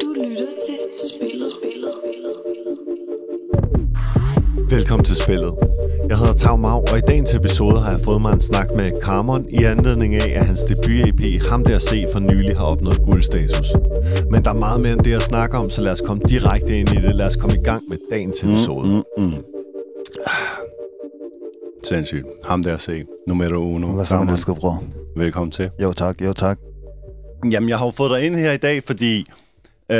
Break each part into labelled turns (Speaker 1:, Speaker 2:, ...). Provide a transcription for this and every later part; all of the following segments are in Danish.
Speaker 1: Du lytter til Spillet. spillet. Velkommen til Spillet. Jeg hedder Tav Mau, og i dagens episode har jeg fået mig en snak med Carmon i anledning af, at hans debut-EP Ham Der Se for nylig har opnået guldstatus. Men der er meget mere end det at snakke om, så lad os komme direkte ind i det. Lad os komme i gang med dagens mm, episode. Mm, mm, mm. Sindssygt. Ham Der Se, nummer uno. Hvad så, man elsker, Velkommen til. Jo tak, jo tak. Jamen, jeg har jo fået dig ind her i dag, fordi øh,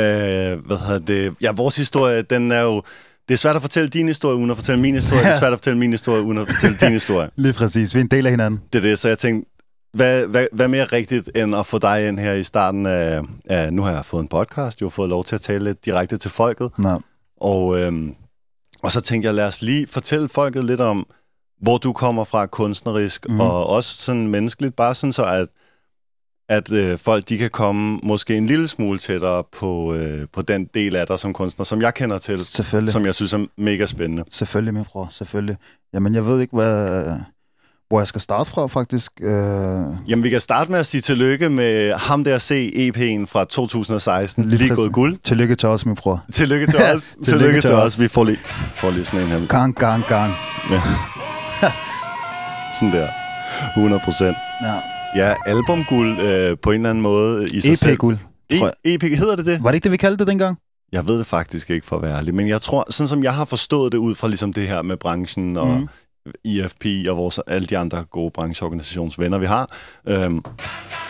Speaker 1: hvad hedder det? Ja, vores historie, den er jo... Det er svært at fortælle din historie, uden at fortælle min historie. Ja. Det er svært at fortælle min historie, uden at fortælle din historie. Lige præcis. Vi er en del af hinanden. Det er det, så jeg tænkte, hvad, hvad, hvad mere rigtigt end at få dig ind her i starten af... Ja, nu har jeg fået en podcast, jeg har fået lov til at tale lidt direkte til folket. Nå. Og, øh, og så tænkte jeg, lad os lige fortælle folket lidt om, hvor du kommer fra kunstnerisk, mm. og også sådan menneskeligt, bare sådan så, at at øh, folk de kan komme måske en lille smule tættere på, øh, på den del af dig som kunstner, som jeg kender til, Selvfølgelig. som jeg synes er mega spændende. Selvfølgelig, min bror. Selvfølgelig. Jamen, jeg ved ikke, hvad, hvor jeg skal starte fra, faktisk. Øh... Jamen, vi kan starte med at sige tillykke med ham der se epen fra 2016, lige, lige gået guld. Tillykke til os, min bror. Tillykke til os. tillykke, tillykke til, til os. os. Vi får lige, får lige sådan en her. Gang, gang, gang. Ja. sådan der. 100 procent. Ja. Ja, albumguld øh, på en eller anden måde i sig EP selv. EP-guld. E EP, e hedder det det? Var det ikke det, vi kaldte det dengang? Jeg ved det faktisk ikke for at være ærlig, men jeg tror, sådan som jeg har forstået det ud fra ligesom det her med branchen og mm. IFP e og vores, alle de andre gode brancheorganisationsvenner, vi har, øhm,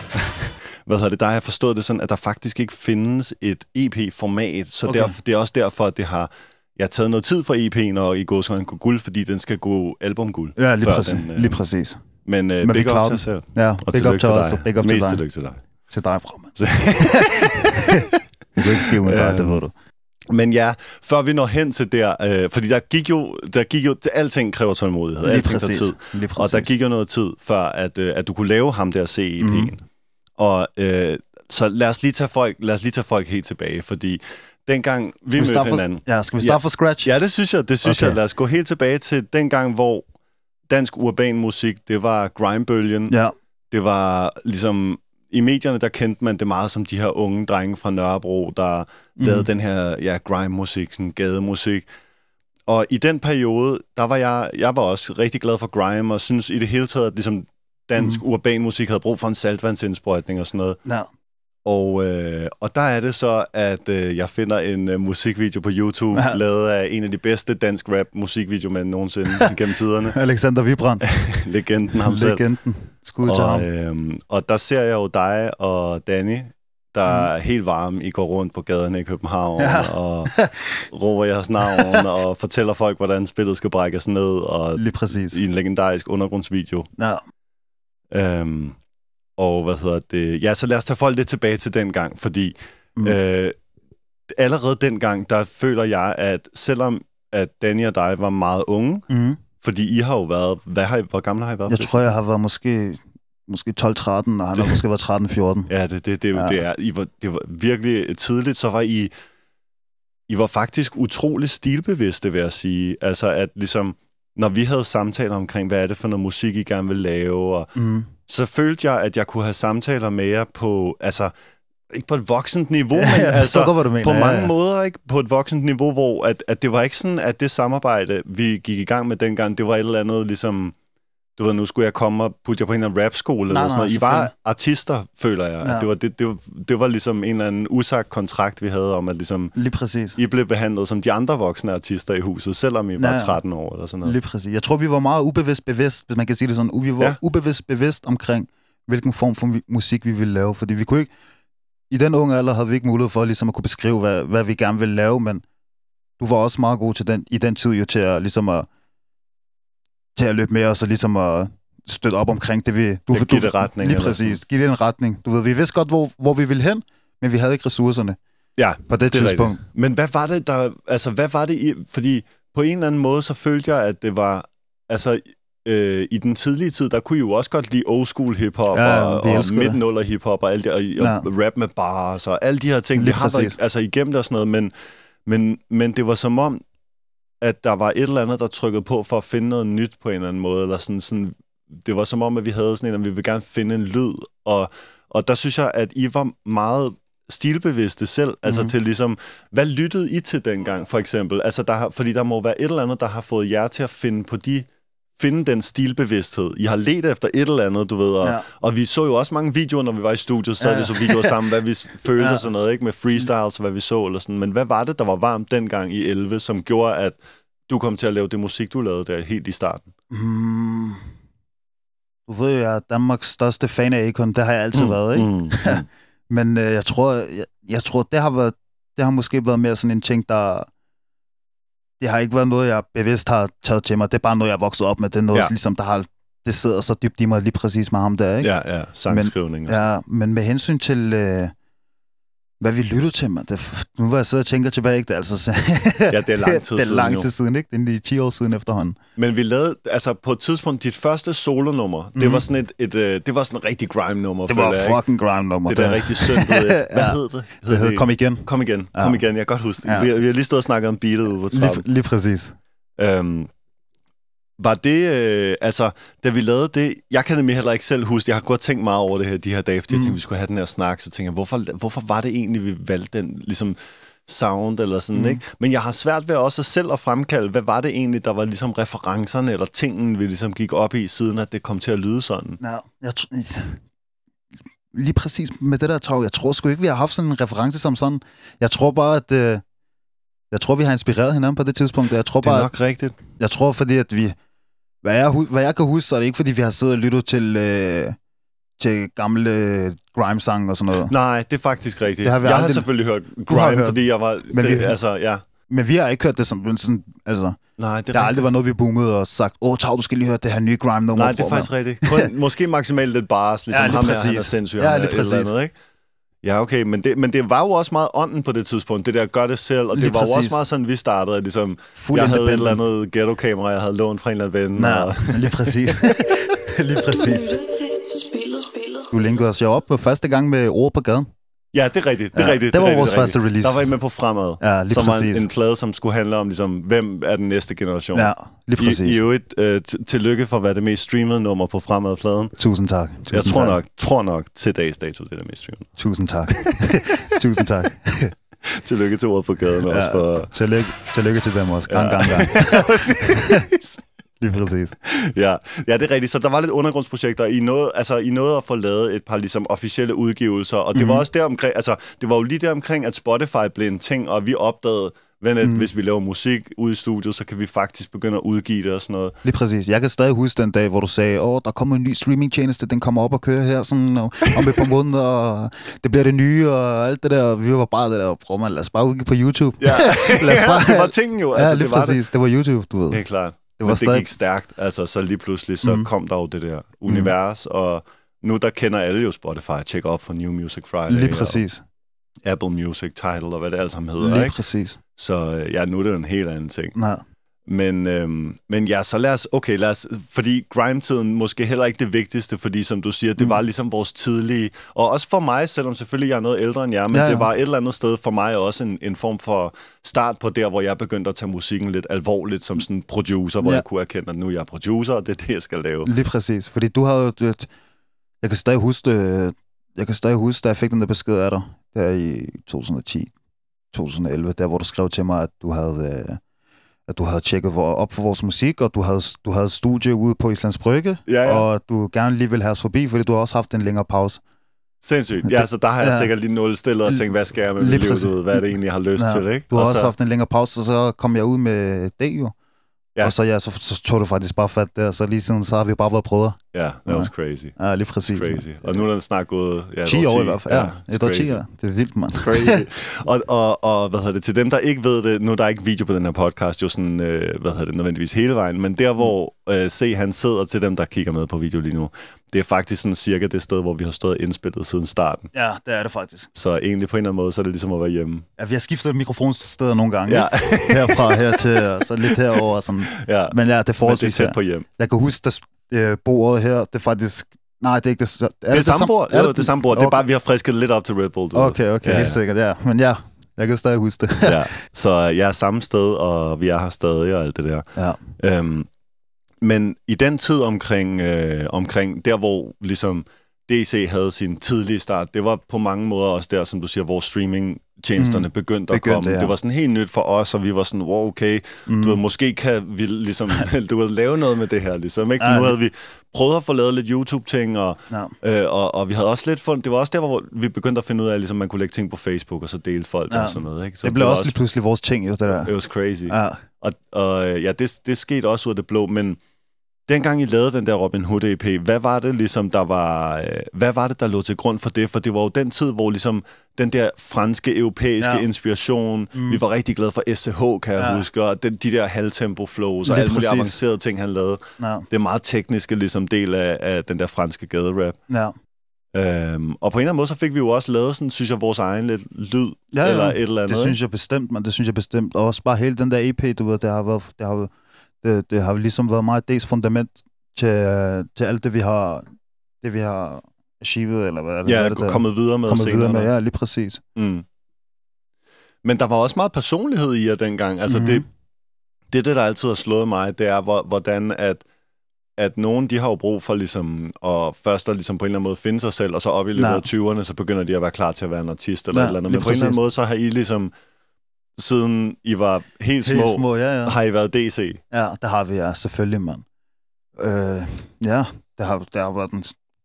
Speaker 1: hvad hedder det, der har jeg forstået det sådan, at der faktisk ikke findes et EP-format, så okay. derf, det er også derfor, at det har jeg har taget noget tid for EP'en og i går sådan guld, fordi den skal gå albumguld. Ja, lige præcis. Den, øh... lige præcis.
Speaker 2: Men, øh, Men big, up til selv. Ja, og big up til os, og big up til tillykke til dig. Til dig, Fromand.
Speaker 1: du kan ikke skrive med dig, det ved du. Men ja, før vi når hen til der, øh, fordi der gik jo, der gik jo, alting kræver tålmodighed, alting tager tid. Og der gik jo noget tid, før at, øh, at du kunne lave ham der se i Mm. Og øh, så lad os, lige tage folk, lad os lige tage folk helt tilbage, fordi dengang vi, vi mødte hinanden... Ja, skal vi starte ja, fra scratch? Ja, det synes jeg, det synes okay. jeg. Lad os gå helt tilbage til dengang, hvor dansk urban musik, det var grimebølgen. Ja. Det var ligesom... I medierne, der kendte man det meget som de her unge drenge fra Nørrebro, der mm. lavede mhm. den her ja, grime-musik, sådan gademusik. Og i den periode, der var jeg, jeg var også rigtig glad for grime, og synes i det hele taget, at ligesom dansk mm. urban musik havde brug for en saltvandsindsprøjtning og sådan noget. Ja. Og, øh, og der er det så, at øh, jeg finder en øh, musikvideo på YouTube, ja. lavet af en af de bedste dansk rap musikvideomænd nogensinde gennem tiderne.
Speaker 2: Alexander Vibrand.
Speaker 1: Legenden ham selv. Legenden. Skud til ham. Øh, og der ser jeg jo dig og Danny, der mm. er helt varme. I går rundt på gaderne i København ja. og råber jeres navn og fortæller folk, hvordan spillet skal brækkes ned. Og Lige præcis. I en legendarisk undergrundsvideo. Ja. Øh, og hvad hedder det? Ja, så lad os tage folk lidt tilbage til den gang, fordi mm. øh, allerede gang, der føler jeg, at selvom at Danny og dig var meget unge, mm. fordi I har jo været, hvad har I, hvor gamle har I været? Jeg tror, jeg har været måske måske 12-13, og han det, har
Speaker 2: måske været 13-14. Ja, det, det, det, det, ja. det er.
Speaker 1: I var, det var virkelig tidligt, så var I... I var faktisk utrolig stilbevidste, vil jeg sige. Altså, at ligesom, når vi havde samtaler omkring, hvad er det for noget musik, I gerne vil lave, og mm så følte jeg, at jeg kunne have samtaler med jer på, altså, ikke på et voksent niveau, ja, altså, godt, du mener. på mange ja, ja. måder ikke på et voksent niveau, hvor at, at det var ikke sådan, at det samarbejde, vi gik i gang med dengang, det var et eller andet ligesom du ved, nu skulle jeg komme og putte jer på en eller anden rapskole eller sådan noget. I var artister, føler jeg. Ja. At det, var, det, det, var, det var ligesom en eller anden usagt kontrakt, vi havde om, at ligesom, Lige præcis. I blev behandlet som de andre voksne artister i huset, selvom I ja, var ja. 13 år eller sådan noget.
Speaker 2: Lige præcis. Jeg tror, vi var meget ubevidst bevidst, hvis man kan sige det sådan. Vi var ja. ubevidst bevidst omkring, hvilken form for musik vi ville lave, fordi vi kunne ikke... I den unge alder havde vi ikke mulighed for ligesom at kunne beskrive, hvad, hvad vi gerne ville lave, men du var også meget god til den, i den tid jo til at, ligesom at til at løbe med os og ligesom at støtte op omkring det, vi... Du, det give det retning. Lige præcis. Giv det en retning. Du ved, vi vidste godt, hvor, hvor vi ville
Speaker 1: hen, men vi havde ikke ressourcerne. Ja, på det, det tidspunkt. Rigtigt. Men hvad var det, der... Altså, hvad var det i... Fordi på en eller anden måde, så følte jeg, at det var... Altså, øh, i den tidlige tid, der kunne I jo også godt lide old school hiphop ja, og, og midtenuller hiphop og, alt det, og, ja. og rap med bars og alle de her ting. Lige det har der, altså igennem der sådan noget, men, men, men det var som om, at der var et eller andet, der trykkede på for at finde noget nyt på en eller anden måde, eller sådan, sådan det var som om, at vi havde sådan en, at vi ville gerne finde en lyd, og, og der synes jeg, at I var meget stilbevidste selv, altså mm-hmm. til ligesom, hvad lyttede I til dengang, for eksempel? Altså, der, fordi der må være et eller andet, der har fået jer til at finde på de finde den stilbevidsthed. I har let efter et eller andet, du ved. Og, ja. og vi så jo også mange videoer, når vi var i studiet, så ja. vi så videoer sammen, hvad vi følte ja. og sådan noget, ikke? Med freestyles, hvad vi så eller sådan. Men hvad var det, der var varmt dengang i 11, som gjorde, at du kom til at lave det musik, du lavede der helt i starten?
Speaker 2: Mm. Du ved jo, jeg er Danmarks største fan af Akon. Det har jeg altid mm. været, ikke? Mm. Men øh, jeg tror, jeg, jeg tror det, har været, det har måske været mere sådan en ting, der det har ikke været noget, jeg bevidst har taget til mig. Det er bare noget, jeg er vokset op med. Det er noget, ja. ligesom, der har, det sidder så dybt i mig lige præcis med ham der, ikke? Ja, ja, sangskrivning. Men, ja, men med hensyn til, øh, hvad vi lyttede til, mand. nu var jeg siddet og tænker tilbage, ikke? Det er altså, så... ja, det er lang tid siden. det er lang tid siden, ikke? Det er 10 år siden efterhånden.
Speaker 1: Men vi lavede, altså på et tidspunkt, dit første solonummer, mm-hmm. det var sådan et, et, det var sådan et rigtig grime-nummer. Det var jeg, fucking grime-nummer. Det der rigtig synd, ved Hvad ja. hed det? Hed det, hed det? Kom igen. Kom igen, ja. kom igen, jeg kan godt huske det. Ja. Vi, vi har lige stået og snakket om beatet ude på trappen. Lige, lige præcis. Øhm, var det, øh, altså, da vi lavede det, jeg kan nemlig heller ikke selv huske, jeg har godt tænkt meget over det her de her dage, fordi mm. jeg tænkte, vi skulle have den her snak, så tænkte jeg, hvorfor, hvorfor var det egentlig, vi valgte den, ligesom, sound eller sådan, mm. ikke? Men jeg har svært ved også selv at fremkalde, hvad var det egentlig, der var ligesom referencerne eller tingene, vi ligesom gik op i, siden at det kom til at lyde sådan? Nej,
Speaker 2: jeg lige præcis med det der tog, jeg tror sgu ikke, vi har haft sådan en reference som sådan. Jeg tror bare, at... Øh, jeg tror, vi har inspireret hinanden på det tidspunkt. Jeg tror bare, det er nok at, rigtigt. Jeg tror, fordi at vi hvad jeg, hvad jeg kan huske, så er det ikke, fordi vi har siddet og lyttet til, øh, til gamle øh, grime-sange og sådan noget.
Speaker 1: Nej, det er faktisk rigtigt. har jeg aldrig... har selvfølgelig hørt grime, hørt. fordi jeg var... Men det, vi, altså, ja.
Speaker 2: men vi har ikke hørt det som sådan... Altså,
Speaker 1: Nej, det er der har aldrig
Speaker 2: været noget, vi boomede og sagt, åh, Tav, du skal lige høre det her nye grime nummer. Nej, det er faktisk
Speaker 1: rigtigt. Kun, måske maksimalt lidt bars, ligesom ja, ham præcis. her, han er sindssyg. Ja, lige præcis. Eller andet, ikke? Ja, okay, men det, men det var jo også meget ånden på det tidspunkt, det der gør det selv, og det Lige var præcis. jo også meget sådan, vi startede, ligesom, Fuld jeg havde et eller andet ghetto-kamera, jeg havde lånt fra en eller anden ven. Nej, og... lige præcis. lige præcis. Du linkede os jo op på første gang med ord på gaden. Ja, det er rigtigt. Det, er ja, rigtigt, det, var det vores rigtigt. første release. Der var I med på Fremad, ja, lige som præcis. var en, en plade, som skulle handle om, ligesom, hvem er den næste generation. Ja, lige præcis. I, i øvrigt, øh, tillykke for at være det mest streamede nummer på Fremad-pladen. Tusind tak. Tusind Jeg tror, tak. Nok, tror nok til dags dato, det det mest streamede. Tusind tak. Tusind tak. tillykke til ordet på gaden ja, også. For... Tillykke, tillykke til dem også. Gang, ja. gang, gang. Lige præcis. ja. ja, det er rigtigt. Så der var lidt undergrundsprojekter. I noget, altså, I noget at få lavet et par ligesom, officielle udgivelser, og det mm var mhm. også der omkring, altså, det var jo lige der omkring, at Spotify blev en ting, og vi opdagede, men at mm. hvis vi laver musik ude i studiet, så kan vi faktisk begynde at udgive det og sådan noget.
Speaker 2: Lige præcis. Jeg kan stadig huske den dag, hvor du sagde, åh, der kommer en ny streamingtjeneste, den kommer op og kører her sådan, og, om et par måneder, og det bliver det nye og alt det der. Og vi var bare det der, prøv man, lad os bare udgive på YouTube. Ja, lad os bare, ja det var
Speaker 1: tingen jo. Altså, ja, lige det var præcis. Det. det var YouTube, du ved. Det er klart var Men stadig... gik stærkt, altså så lige pludselig så mm. kom der jo det der univers, mm. og nu der kender alle jo Spotify, tjek op for New Music Friday. Lige præcis. Apple Music, Title, og hvad det alt sammen hedder. Lige ikke? præcis. Så øh, ja, nu er det en helt anden ting. Nej. Men, øh, men ja, så lad os, okay, lad os, fordi grime-tiden måske heller ikke det vigtigste, fordi som du siger, det mm. var ligesom vores tidlige, og også for mig, selvom selvfølgelig jeg er noget ældre end jer, men ja, ja. det var et eller andet sted for mig også en, en form for start på der, hvor jeg begyndte at tage musikken lidt alvorligt som sådan producer, hvor ja. jeg kunne erkende, at nu er jeg producer, og det er det, jeg skal lave. Lige
Speaker 2: præcis, fordi du havde jo, jeg kan stadig huske, øh, jeg kan stadig huske, da jeg fik den der besked af dig, der i 2010, 2011, der hvor du skrev til mig, at du havde... Øh, at du havde tjekket op for vores musik, og du havde, du havde studie ude på Islands Brygge, ja, ja. og du gerne lige ville have os forbi, fordi du har også haft en længere pause.
Speaker 1: Sindssygt. Ja, så der har jeg ja. sikkert lige nulstillet og tænkt, hvad skal jeg med mit liv ud? Hvad er det egentlig, jeg har lyst ja. til? Ikke? Du har og også så... haft
Speaker 2: en længere pause, og så kom jeg ud med det jo. Ja. Og så, ja, så, så tog det faktisk bare fat der, så lige siden, så har vi bare været brødre.
Speaker 1: Ja, yeah, that was crazy. Ja, lige præcis. Crazy. Og nu er den snart gået... Ja, 10 år i hvert fald. Ja, yeah, et år 10 år. Det er
Speaker 2: vildt, mand. crazy.
Speaker 1: og, og, og, hvad hedder det, til dem, der ikke ved det, nu er der ikke video på den her podcast, jo sådan, øh, hvad hedder det, nødvendigvis hele vejen, men der, hvor øh, se han sidder til dem, der kigger med på video lige nu, det er faktisk sådan cirka det sted, hvor vi har stået indspillet siden starten.
Speaker 2: Ja, det er det faktisk.
Speaker 1: Så egentlig på en eller anden måde, så er det ligesom at være hjemme.
Speaker 2: Ja, vi har skiftet mikrofonsteder nogle gange. Ja. Herfra,
Speaker 1: her og så lidt herover. Sådan. Ja. Men ja, det er forholdsvis... det er tæt på hjem. Jeg kan huske, at øh, bordet
Speaker 2: her, det er faktisk Nej, det er ikke det. Er det, det, det samme bord? Er det, det samme bord. Okay. Det er bare,
Speaker 1: vi har frisket lidt op til Red Bull. Du okay, okay, ja, helt ja. sikkert, ja. Men ja, jeg kan stadig huske det. ja. Så jeg er samme sted, og vi er her stadig og alt det der. Ja. Øhm, men i den tid omkring, øh, omkring der, hvor ligesom DC havde sin tidlige start, det var på mange måder også der, som du siger, hvor streaming tjenesterne mm. begyndte at komme. Ja. Det var sådan helt nyt for os, og vi var sådan, wow, okay, mm. du ved, måske kan vi ligesom, du ved, lave noget med det her, ligesom, ikke? For nu havde vi prøvet at få lavet lidt YouTube-ting, og, ja. øh, og, og vi havde også lidt fundet, det var også der, hvor vi begyndte at finde ud af, at ligesom, man kunne lægge ting på Facebook, og så dele folk ja. og sådan noget, ikke? Så det blev det også, også lige
Speaker 2: pludselig vores ting, jo, det der.
Speaker 1: Det var crazy. Ja. Og, og øh, ja, det, det skete også ud af det blå, men dengang I lavede den der Robin Hood EP, hvad var det ligesom, der var, øh, hvad var det, der lå til grund for det? For det var jo den tid, hvor ligesom den der franske, europæiske ja. inspiration, mm. vi var rigtig glade for SCH, kan ja. jeg huske, og den, de der halvtempo flows og alle mulige avancerede ting, han lavede. Ja. Det er meget tekniske ligesom del af, af den der franske gaderap. Ja. Øhm, og på en eller anden måde, så fik vi jo også lavet sådan, synes jeg, vores egen lidt lyd, ja, ja, eller et eller andet. det synes
Speaker 2: jeg bestemt, man, det synes jeg bestemt. Og også bare hele den der EP, du ved, det har, været, det har, det, det har ligesom været meget dels fundament til, til alt det, vi har, det, vi har achieved, eller hvad, ja, hvad er det, der? kommet videre med kommet videre med, ja, lige præcis.
Speaker 1: Mm. Men der var også meget personlighed i jer dengang. Altså, mm-hmm. det, det, det, der altid har slået mig, det er, hvordan at at nogen, de har jo brug for ligesom, at først at ligesom på en eller anden måde finde sig selv, og så op i løbet af 20'erne, så begynder de at være klar til at være en artist eller ja, et eller andet. Men på præcis. en eller anden måde, så har I ligesom, siden I var helt små, helt små ja, ja. har I været DC?
Speaker 2: Ja, det har vi, ja, selvfølgelig, mand. Øh, ja, det har, det har været den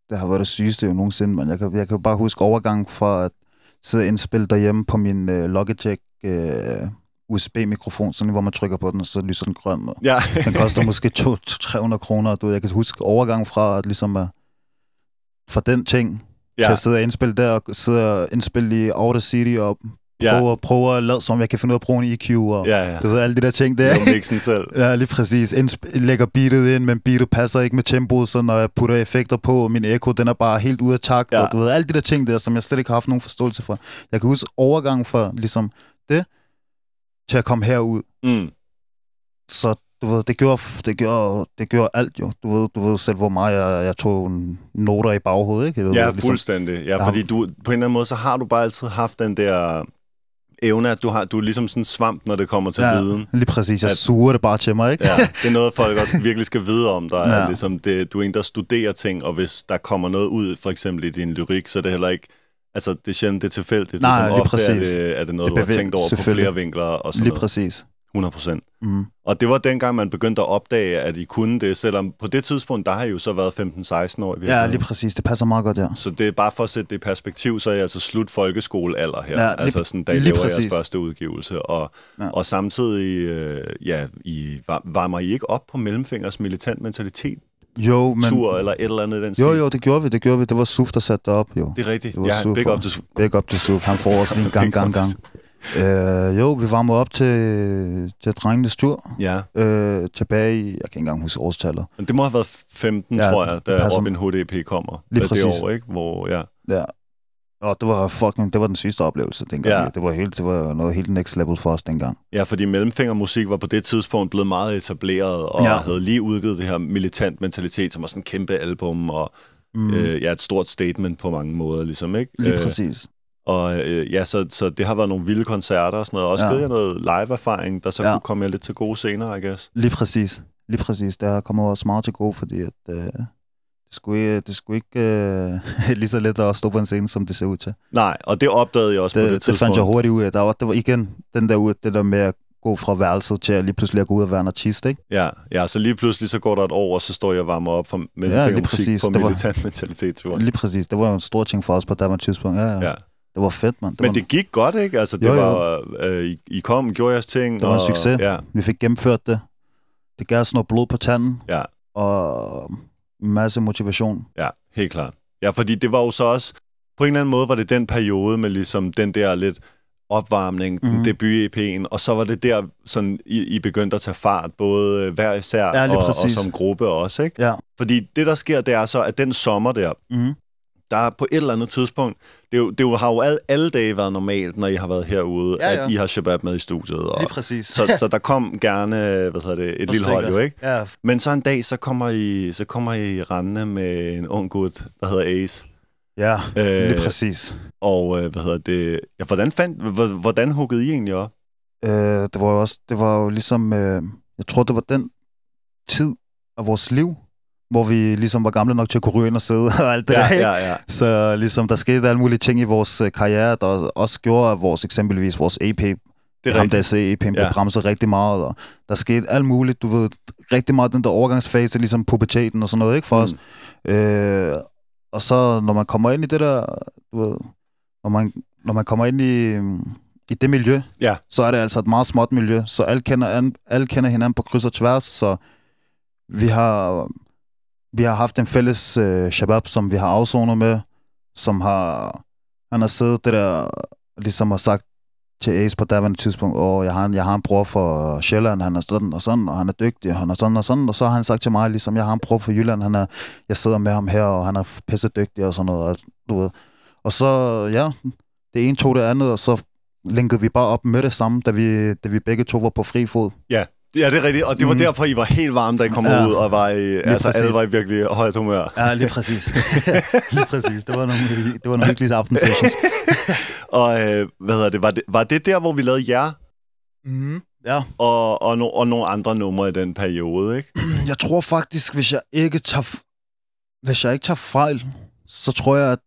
Speaker 2: det har været det sygeste jo nogensinde, man. Jeg kan, jeg kan bare huske overgangen fra at sidde og indspille derhjemme på min øh, Logitech øh, USB-mikrofon, sådan, hvor man trykker på den, og så lyser den grøn. Og ja. den koster måske 200-300 kroner. Du ved, jeg kan huske overgangen fra, at ligesom at, fra den ting, ja. til at sidde og indspille der, og sidde og indspille i Outer City, og ja. prøve, prøve at lade som, jeg kan finde ud af at bruge en EQ, og ja, ja. du ved, alle de der ting der. Jo, mixen selv. ja, lige præcis. Indsp- lægger beatet ind, men beatet passer ikke med tempoet, så når jeg putter effekter på, min echo, den er bare helt ude af takt, ja. og du ved, alle de der ting der, som jeg slet ikke har haft nogen forståelse for. Jeg kan huske overgangen fra ligesom det, til at komme herud. Mm. Så du ved, det gjorde, det gjorde, det gjorde alt jo. Du ved, du ved selv, hvor meget jeg, jeg tog noter i baghovedet, ikke? Det, ja, ligesom, fuldstændig.
Speaker 1: Ja, fordi du, på en eller anden måde, så har du bare altid haft den der evne, at du, har, du er ligesom sådan svamp, når det kommer til ja, viden.
Speaker 2: lige præcis. Jeg at, suger det bare til mig, ikke? ja,
Speaker 1: det er noget, folk også virkelig skal vide om dig. Ja. ligesom det, du er en, der studerer ting, og hvis der kommer noget ud, for eksempel i din lyrik, så er det heller ikke Altså, det er sjældent, det er tilfældigt. Nej, ligesom, lige præcis. Er det, er det noget, det bevæg, du har tænkt over på flere vinkler og sådan Lige noget. præcis. 100 procent. Mm. Og det var dengang, man begyndte at opdage, at I kunne det, selvom på det tidspunkt, der har I jo så været 15-16 år. I Ja, lige
Speaker 2: præcis. Det passer meget godt, ja. Så
Speaker 1: det er bare for at sætte det i perspektiv, så er jeg altså slut folkeskolealder her. Ja, lige, altså sådan, da I laver jeres første udgivelse. Og, ja. og samtidig, øh, ja, I var, mig I ikke op på Mellemfingers militant mentalitet jo, men... tur eller et eller andet i den stil. Jo, jo,
Speaker 2: det gjorde vi, det gjorde vi. Det var Suf, der satte det op, jo. Det er rigtigt. Det var ja, Suf, big up til Suf. Big up til Suf. Han får også en gang, gang, gang. Øh, jo, vi varmede op til, til drengenes tur. Ja. Øh, tilbage i, jeg kan ikke engang huske årstallet. Men det må have været 15, ja, tror jeg, da Robin
Speaker 1: Hood EP kommer. Lige præcis. Det år, ikke? Hvor,
Speaker 2: ja. ja. Og det var fucking, det var den sidste oplevelse dengang. Ja. Det, var helt, det var noget helt next level for os dengang.
Speaker 1: Ja, fordi mellemfingermusik var på det tidspunkt blevet meget etableret, og ja. havde lige udgivet det her militant mentalitet, som var sådan en kæmpe album, og mm. øh, ja, et stort statement på mange måder, ligesom, ikke? Lige øh, præcis. Og øh, ja, så, så det har været nogle vilde koncerter og sådan noget. Også ja. jeg noget live-erfaring, der så ja. kunne komme lidt til gode senere, I guess.
Speaker 2: Lige præcis. Lige præcis. Det har kommet også meget til gode, fordi at, øh, det skulle, det skulle ikke øh, lige så let at stå på en scene, som det ser ud til.
Speaker 1: Nej, og det opdagede jeg også det, på det, det tidspunkt. Det fandt jeg hurtigt
Speaker 2: ud af. Der var, det var igen den der, det der med at gå fra værelset til at lige pludselig at gå ud og være en artist, ikke?
Speaker 1: Ja, ja, så lige pludselig så går der et år, og så står jeg og varmer op for med ja, på militant var, mentalitet.
Speaker 2: Var. Lige præcis. Det var jo en stor ting for os på Danmark tidspunkt. Ja, ja. ja. Det var fedt,
Speaker 1: mand. Men var... det gik godt, ikke? Altså, det jo, jo. var, øh, I, I kom, gjorde jeres ting. Det var og, en succes.
Speaker 2: Ja. Vi fik gennemført det. Det gav os noget blod på tanden. Ja. Og masse motivation.
Speaker 1: Ja, helt klart. Ja, fordi det var jo så også, på en eller anden måde var det den periode med ligesom den der lidt opvarmning, mm. -hmm. debut-EP'en, og så var det der, sådan, I, I begyndte at tage fart, både øh, hver især ja, og, og som gruppe også, ikke? Ja. Fordi det, der sker, det er så, at den sommer der, mm. -hmm der er på et eller andet tidspunkt, det, er jo, det har jo alle, alle dage været normalt, når I har været herude, ja, ja. at I har shabab med i studiet. Og Lige præcis. så, så der kom gerne hvad hedder det, et og lille hold jo, ikke? Ja. Men så en dag, så kommer I, så kommer I rendende med en ung gut, der hedder Ace. Ja, øh, lige præcis. Og øh, hvad hedder det? Ja, hvordan, fandt, hvordan huggede I egentlig op?
Speaker 2: Øh, det var
Speaker 1: jo også, det var jo ligesom,
Speaker 2: øh, jeg tror, det var den tid af vores liv, hvor vi ligesom var gamle nok til at kunne ryge ind og sidde og alt det ja, der. Ja, ja. Så ligesom, der skete alle mulige ting i vores øh, karriere, der også gjorde, at vores, eksempelvis vores EP det er ham, der se ja. bremset rigtig meget, og der skete alt muligt, du ved, rigtig meget den der overgangsfase, ligesom puberteten og sådan noget, ikke for mm. os. Øh, og så, når man kommer ind i det der, du ved, når man, når man kommer ind i, i det miljø, ja. så er det altså et meget småt miljø, så alle kender, alle kender hinanden på kryds og tværs, så vi har vi har haft en fælles øh, shabab, som vi har afsonet med, som har, han har siddet det der, ligesom har sagt til Ace på daværende tidspunkt, og jeg har, en, jeg har en bror for Sjælland, han er sådan og sådan, og han er dygtig, og han er sådan og sådan, og så har han sagt til mig, ligesom, jeg har en bror for Jylland, han er, jeg sidder med ham her, og han er pisse dygtig og sådan noget, og, du ved. Og så, ja, det ene tog det andet, og så linkede vi bare op med det samme, da vi, da vi begge to var på fri fod. Ja.
Speaker 1: Ja, det er rigtigt, og det var mm. derfor, I var helt varme, da I kom ja. ud, og var I, altså, alle var i virkelig højt humør. Ja, lige præcis. lige præcis. Det var nogle, det var nogle hyggelige aftensessions. og øh, hvad hedder det var, det, var det der, hvor vi lavede jer? Mm. Ja. Og, og, no, og nogle andre numre i den periode, ikke?
Speaker 2: Jeg tror faktisk, hvis jeg ikke tager, hvis jeg ikke tager fejl, så tror jeg, at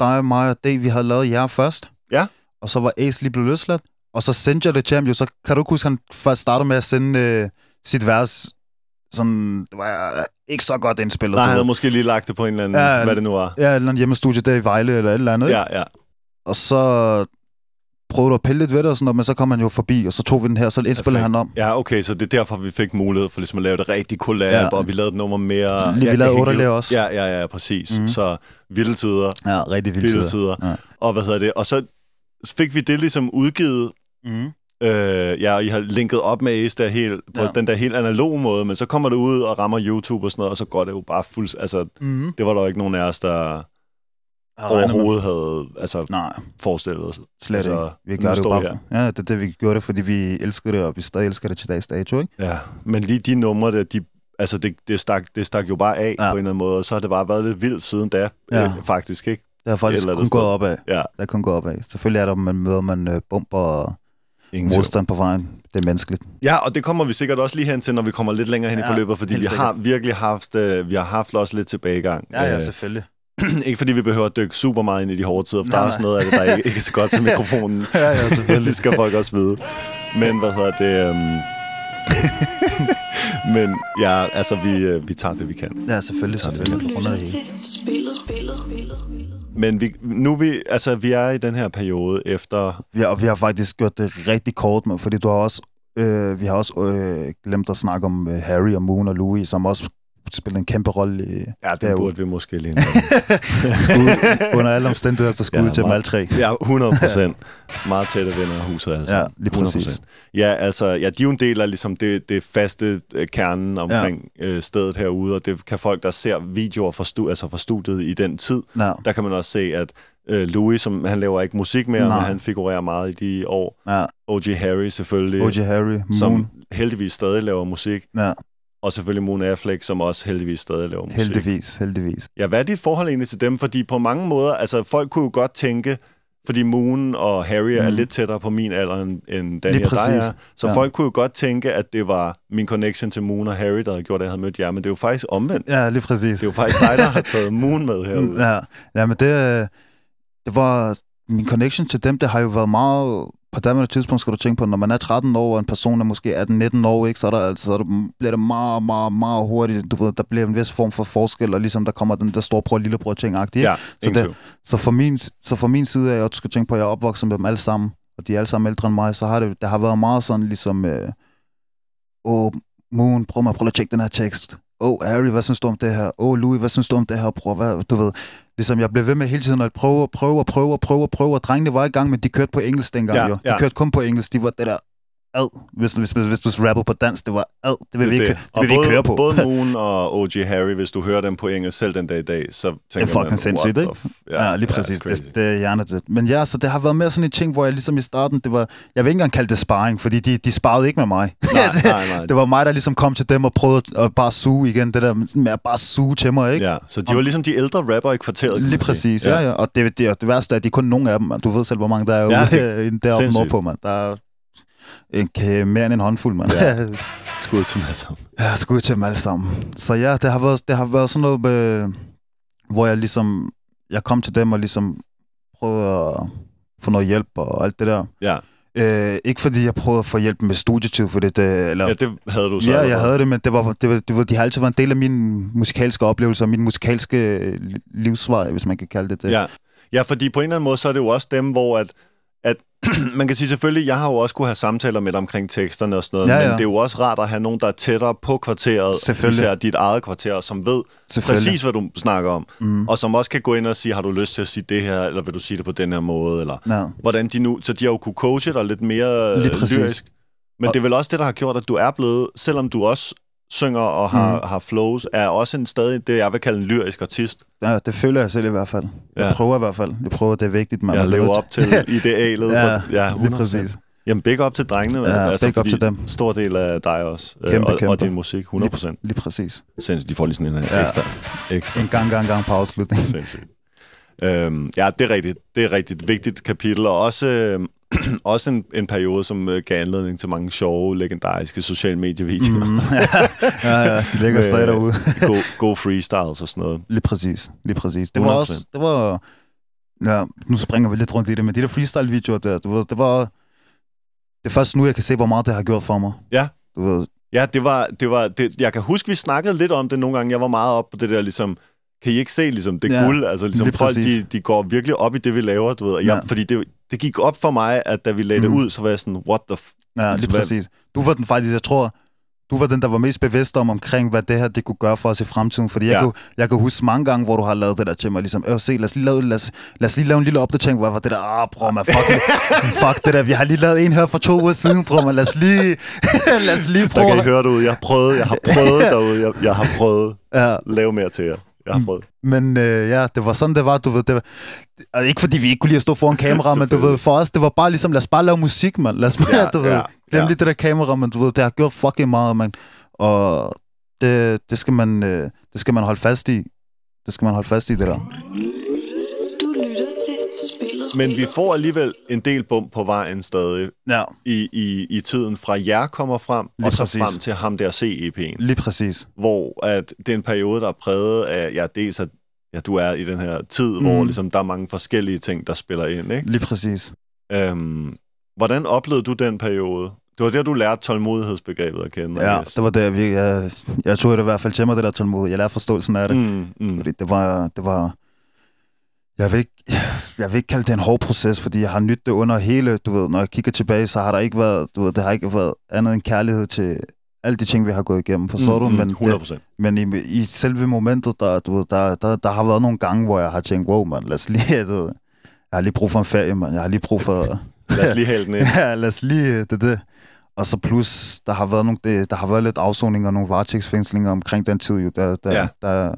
Speaker 2: dig, mig og D, vi havde lavet jer først. Ja. Og så var Ace lige blevet løsladt. Og så sendte jeg det til ham jo, så kan du huske, at han først startede med at sende øh, sit vers som det var øh, ikke så godt indspillet. Nej, han havde måske
Speaker 1: lige lagt det på en eller anden, ja, hvad det nu var.
Speaker 2: Ja, en eller anden hjemmestudie der i Vejle eller et eller andet. Ja, ja. Og så prøvede du at pille lidt ved det og sådan noget, men så kom han jo forbi, og så tog vi den her, så indspillede ja, han om.
Speaker 1: Ja, okay, så det er derfor, vi fik mulighed for ligesom at lave det rigtig collab, ja. og vi lavede et nummer mere... Lige, ja, vi lavede otte også. Ja, ja, ja, præcis. Mm-hmm. Så vilde tider. Ja, rigtig vilde, vilde tider. tider. Ja. Og hvad hedder det? Og så fik vi det ligesom udgivet, Mm. Øh, ja, I har linket op med Ace der helt, på ja. den der helt analoge måde, men så kommer det ud og rammer YouTube og sådan noget, og så går det jo bare fuldt... Altså, mm. det var der jo ikke nogen af os, der overhovedet havde altså, Nej. forestillet os. Slet altså, ikke. Vi gør det jo bare. Her. Ja, det, er det, vi gjorde det, fordi vi elskede det, og vi stadig elsker det til dags dato, ikke? Ja, men lige de numre der, de, altså, det, det, stak, det stak jo bare af ja. på en eller anden måde, og så har det bare været lidt vildt siden da, ja. øh, faktisk, ikke? Det har faktisk kun gået opad.
Speaker 2: Ja. Det har kun gået opad. Selvfølgelig er der man møder man øh, bumper og Ingen modstand på vejen. Det er menneskeligt.
Speaker 1: Ja, og det kommer vi sikkert også lige hen til, når vi kommer lidt længere hen ja, i forløbet, fordi vi har virkelig haft, øh, vi har haft også lidt tilbagegang. Ja, ja, øh, selvfølgelig. ikke fordi vi behøver at dykke super meget ind i de hårde tider, for nej, der er også noget af det, der er ikke, ikke er så godt til mikrofonen. ja, ja, selvfølgelig. det skal folk også vide. Men hvad hedder det... Øh, Men ja, altså, vi, øh, vi tager det, vi kan. Ja, selvfølgelig, selvfølgelig. Du lytter til spillet, spillet, spillet. Men vi, nu vi, altså, vi er i den her periode efter...
Speaker 2: Ja, og vi har faktisk gjort det rigtig kort, med, fordi du har også, øh, vi har også øh, glemt at snakke om øh, Harry og Moon og Louis, som også spille en kæmpe rolle. I, ja, det derude. burde
Speaker 1: vi måske lige skulle,
Speaker 2: Under alle omstændigheder, så
Speaker 1: skulle ja, til alle tre. Ja, 100 procent. meget tætte venner af huset, altså. Ja, lige præcis. 100%. Ja, altså, ja, de er jo en del af ligesom, det, det faste øh, kernen omkring ja. øh, stedet herude, og det kan folk, der ser videoer fra, stu, altså fra studiet i den tid, ja. der kan man også se, at øh, Louis, som han laver ikke musik mere, Nej. men han figurerer meget i de år. Ja. O.G. Harry selvfølgelig. O.G. Harry, Moon. Som heldigvis stadig laver musik. Ja. Og selvfølgelig Moon Affleck, som også heldigvis stadig laver musik. Heldigvis, heldigvis. Ja, hvad er dit forhold egentlig til dem? Fordi på mange måder, altså folk kunne jo godt tænke, fordi Moon og Harry mm. er lidt tættere på min alder, end, end Daniel og dig er. Så ja. folk kunne jo godt tænke, at det var min connection til Moon og Harry, der havde gjort, at jeg havde mødt jer. Men det er jo faktisk omvendt. Ja, lige præcis. Det er jo faktisk dig, der har taget
Speaker 2: Moon med herude. Ja, ja men det, øh, det var... Min connection til dem, det har jo været meget på det tidspunkt skal du tænke på, når man er 13 år, og en person er måske 18-19 år, ikke, så, er der, altså, så mm, bliver det meget, meget, meget hurtigt. Du ved, der bliver en vis form for forskel, og ligesom der kommer den der store bror lillebror ting ja, så, det, så, for min, så for min side at jeg, skal tænke på, at jeg er opvokset med dem alle sammen, og de er alle sammen ældre end mig, så har det, der har været meget sådan ligesom, øh, oh, Moon, prøv, mig, prøv at tjekke den her tekst. Åh, oh, Harry, hvad synes du om det her? Åh, oh, Louis, hvad synes du om det her, bror? Hvad, du ved, Ligesom jeg blev ved med hele tiden at prøve og prøve og prøve og prøve og prøve, og drengene var i gang, men de kørte på engelsk dengang ja, jo. De ja. kørte kun på engelsk. De var det der, ad, hvis, hvis, hvis, hvis du rapper på dansk, det var ad, det vil, det, vi, ikke, det. det vil vi både, ikke på. Både
Speaker 1: Moon og OG Harry, hvis du hører dem på engelsk selv den dag i dag, så tænker man, Det er fucking man, sindssygt, ikke? Ja, ja, lige præcis. Ja, det,
Speaker 2: det, er hjernedødt. Men ja, så det har været mere sådan en ting, hvor jeg ligesom i starten, det var, jeg vil ikke engang kalde det sparring, fordi de, de sparede ikke med mig. Nej, det, nej, nej. det var mig, der ligesom kom til dem og prøvede at bare suge igen, det der med at bare suge til mig, ikke? Ja,
Speaker 1: så de var ligesom de ældre rapper i kvarteret. Lige præcis, ja,
Speaker 2: ja. Og det, det, det værste er, at de er kun nogle af dem, man. du ved selv, hvor mange der er ja, ude øh, deroppe nordpå, mand. Der er okay, mere end en håndfuld, mand. Ja.
Speaker 1: skud til dem alle sammen.
Speaker 2: Ja, skud til dem alle sammen. Så ja, det har været, det har været sådan noget, øh, hvor jeg ligesom, jeg kom til dem og ligesom prøvede at få noget hjælp og alt det der. Ja. Øh, ikke fordi jeg prøvede at få hjælp med studietid, for det, eller, ja, det
Speaker 1: havde du så. Ja, jeg havde
Speaker 2: det, men det var, det, var, det var, de har altid været en del af min musikalske oplevelse og min musikalske øh, livsvej, hvis man kan kalde det det. Ja.
Speaker 1: ja, fordi på en eller anden måde, så er det jo også dem, hvor at, at man kan sige selvfølgelig, jeg har jo også kunne have samtaler med dig omkring teksterne og sådan noget, ja, ja. men det er jo også rart at have nogen, der er tættere på kvarteret, især dit eget kvarter, som ved præcis, hvad du snakker om, mm. og som også kan gå ind og sige, har du lyst til at sige det her, eller vil du sige det på den her måde, eller ja. hvordan de nu, så de har jo kunne coache dig lidt mere lyrisk. Men det er vel også det, der har gjort, at du er blevet, selvom du også synger og har, mm. har flows, er også en stadig det, jeg vil kalde en lyrisk artist. Ja, det føler jeg selv i hvert fald.
Speaker 2: Jeg ja. prøver i hvert fald. Jeg prøver, det er vigtigt, man Jeg lever op til
Speaker 1: idealet. ja, ja lige præcis. Jamen, big op til drengene. Ja, altså, big op til dem. Stor del af dig også. Øh, kæmpe, og, kæmpe. og din musik, 100%. Lige, lige præcis. Sindssygt, de får lige sådan en øh, ja. ekstra, ekstra. En gang, gang, gang på afslutningen. Sindssygt. Øhm, ja, det er rigtigt. Det er rigtigt vigtigt kapitel, og også... Øh, også en, en periode, som øh, gav anledning til mange sjove, legendariske social medievideoer. Mm. ja, ja, de ligger stadig derude. go, go freestyles og sådan noget. Lige præcis, lige præcis. Det var 100%. også,
Speaker 2: det var, ja, nu springer vi lidt rundt i det, men de der freestyle-videoer der, du ved, det var, det er først nu, jeg kan se, hvor meget det har gjort for mig.
Speaker 1: Ja. Du ved. Ja, det var, det var det, jeg kan huske, vi snakkede lidt om det nogle gange. Jeg var meget op på det der, ligesom, kan I ikke se ligesom, det ja, guld? Altså, ligesom, folk de, de går virkelig op i det, vi laver, du ved. jeg, ja. Fordi det, det gik op for mig, at da vi lagde mm. det ud, så var jeg sådan, what the f... Ja, lige ligesom, præcis.
Speaker 2: Du var den faktisk, jeg tror, du var den, der var mest bevidst om, omkring hvad det her det kunne gøre for os i fremtiden. Fordi ja. jeg, kan, jeg kan huske mange gange, hvor du har lavet det der til mig, ligesom, øh, se, lad os lige lave, lad os, lad os lige lave en lille opdatering, hvor jeg var det der, ah, bro, man, fuck, det,
Speaker 1: fuck det der, vi har lige lavet en her for to uger siden, bro, man, lad os lige, lad os lige prøve. Der kan I høre det ud, jeg har prøvet, jeg har prøvet derude, jeg, jeg har prøvet ja. lave mere til jer. Jeg har mm. prøvet.
Speaker 2: Men øh, ja, det var sådan, det var, du ved. Det var, altså, ikke fordi vi ikke kunne lide at stå foran kamera, men du ved, for os, det var bare ligesom, lad os bare lave musik, man. Lad os bare, ja, du ved, ja, ja. det der kamera, men du ved, det har gjort fucking meget, man. Og det, det, skal man, øh, det skal man holde fast i. Det skal man holde fast i, det der.
Speaker 1: Men vi får alligevel en del bump på vejen stadig ja. i, i, i tiden fra jer kommer frem, Lige og så præcis. frem til ham der se EP'en. Lige præcis. Hvor at det er en periode, der er præget af, ja, dels at ja, du er i den her tid, mm. hvor ligesom, der er mange forskellige ting, der spiller ind. Ikke? Lige præcis. Øhm, hvordan oplevede du den periode? Det var der, du lærte tålmodighedsbegrebet at kende. Ja,
Speaker 2: det var der, jeg, jeg, jeg tog det i hvert fald til mig, det der tålmodighed. Jeg lærte forståelsen af det. Mm, mm. Fordi det var, det var jeg vil, ikke, jeg vil ikke kalde det en hård proces, fordi jeg har nyttet det under hele, du ved, når jeg kigger tilbage, så har der ikke været, du ved, det har ikke været andet end kærlighed til alle de ting, vi har gået igennem, forstår mm, du? Mm, men, 100%. Det, men i, i, selve momentet, der, du ved, der, der, der, har været nogle gange, hvor jeg har tænkt, wow, man, lad os lige, du ved, jeg har lige brug for en ferie, man, jeg har lige brug for... lad os lige hælde den ind. ja, lad os lige, det det. Og så plus, der har været, nogle, det, der har været lidt afsoninger, nogle varetægtsfængslinger omkring den tid, jo, der, der, ja. der,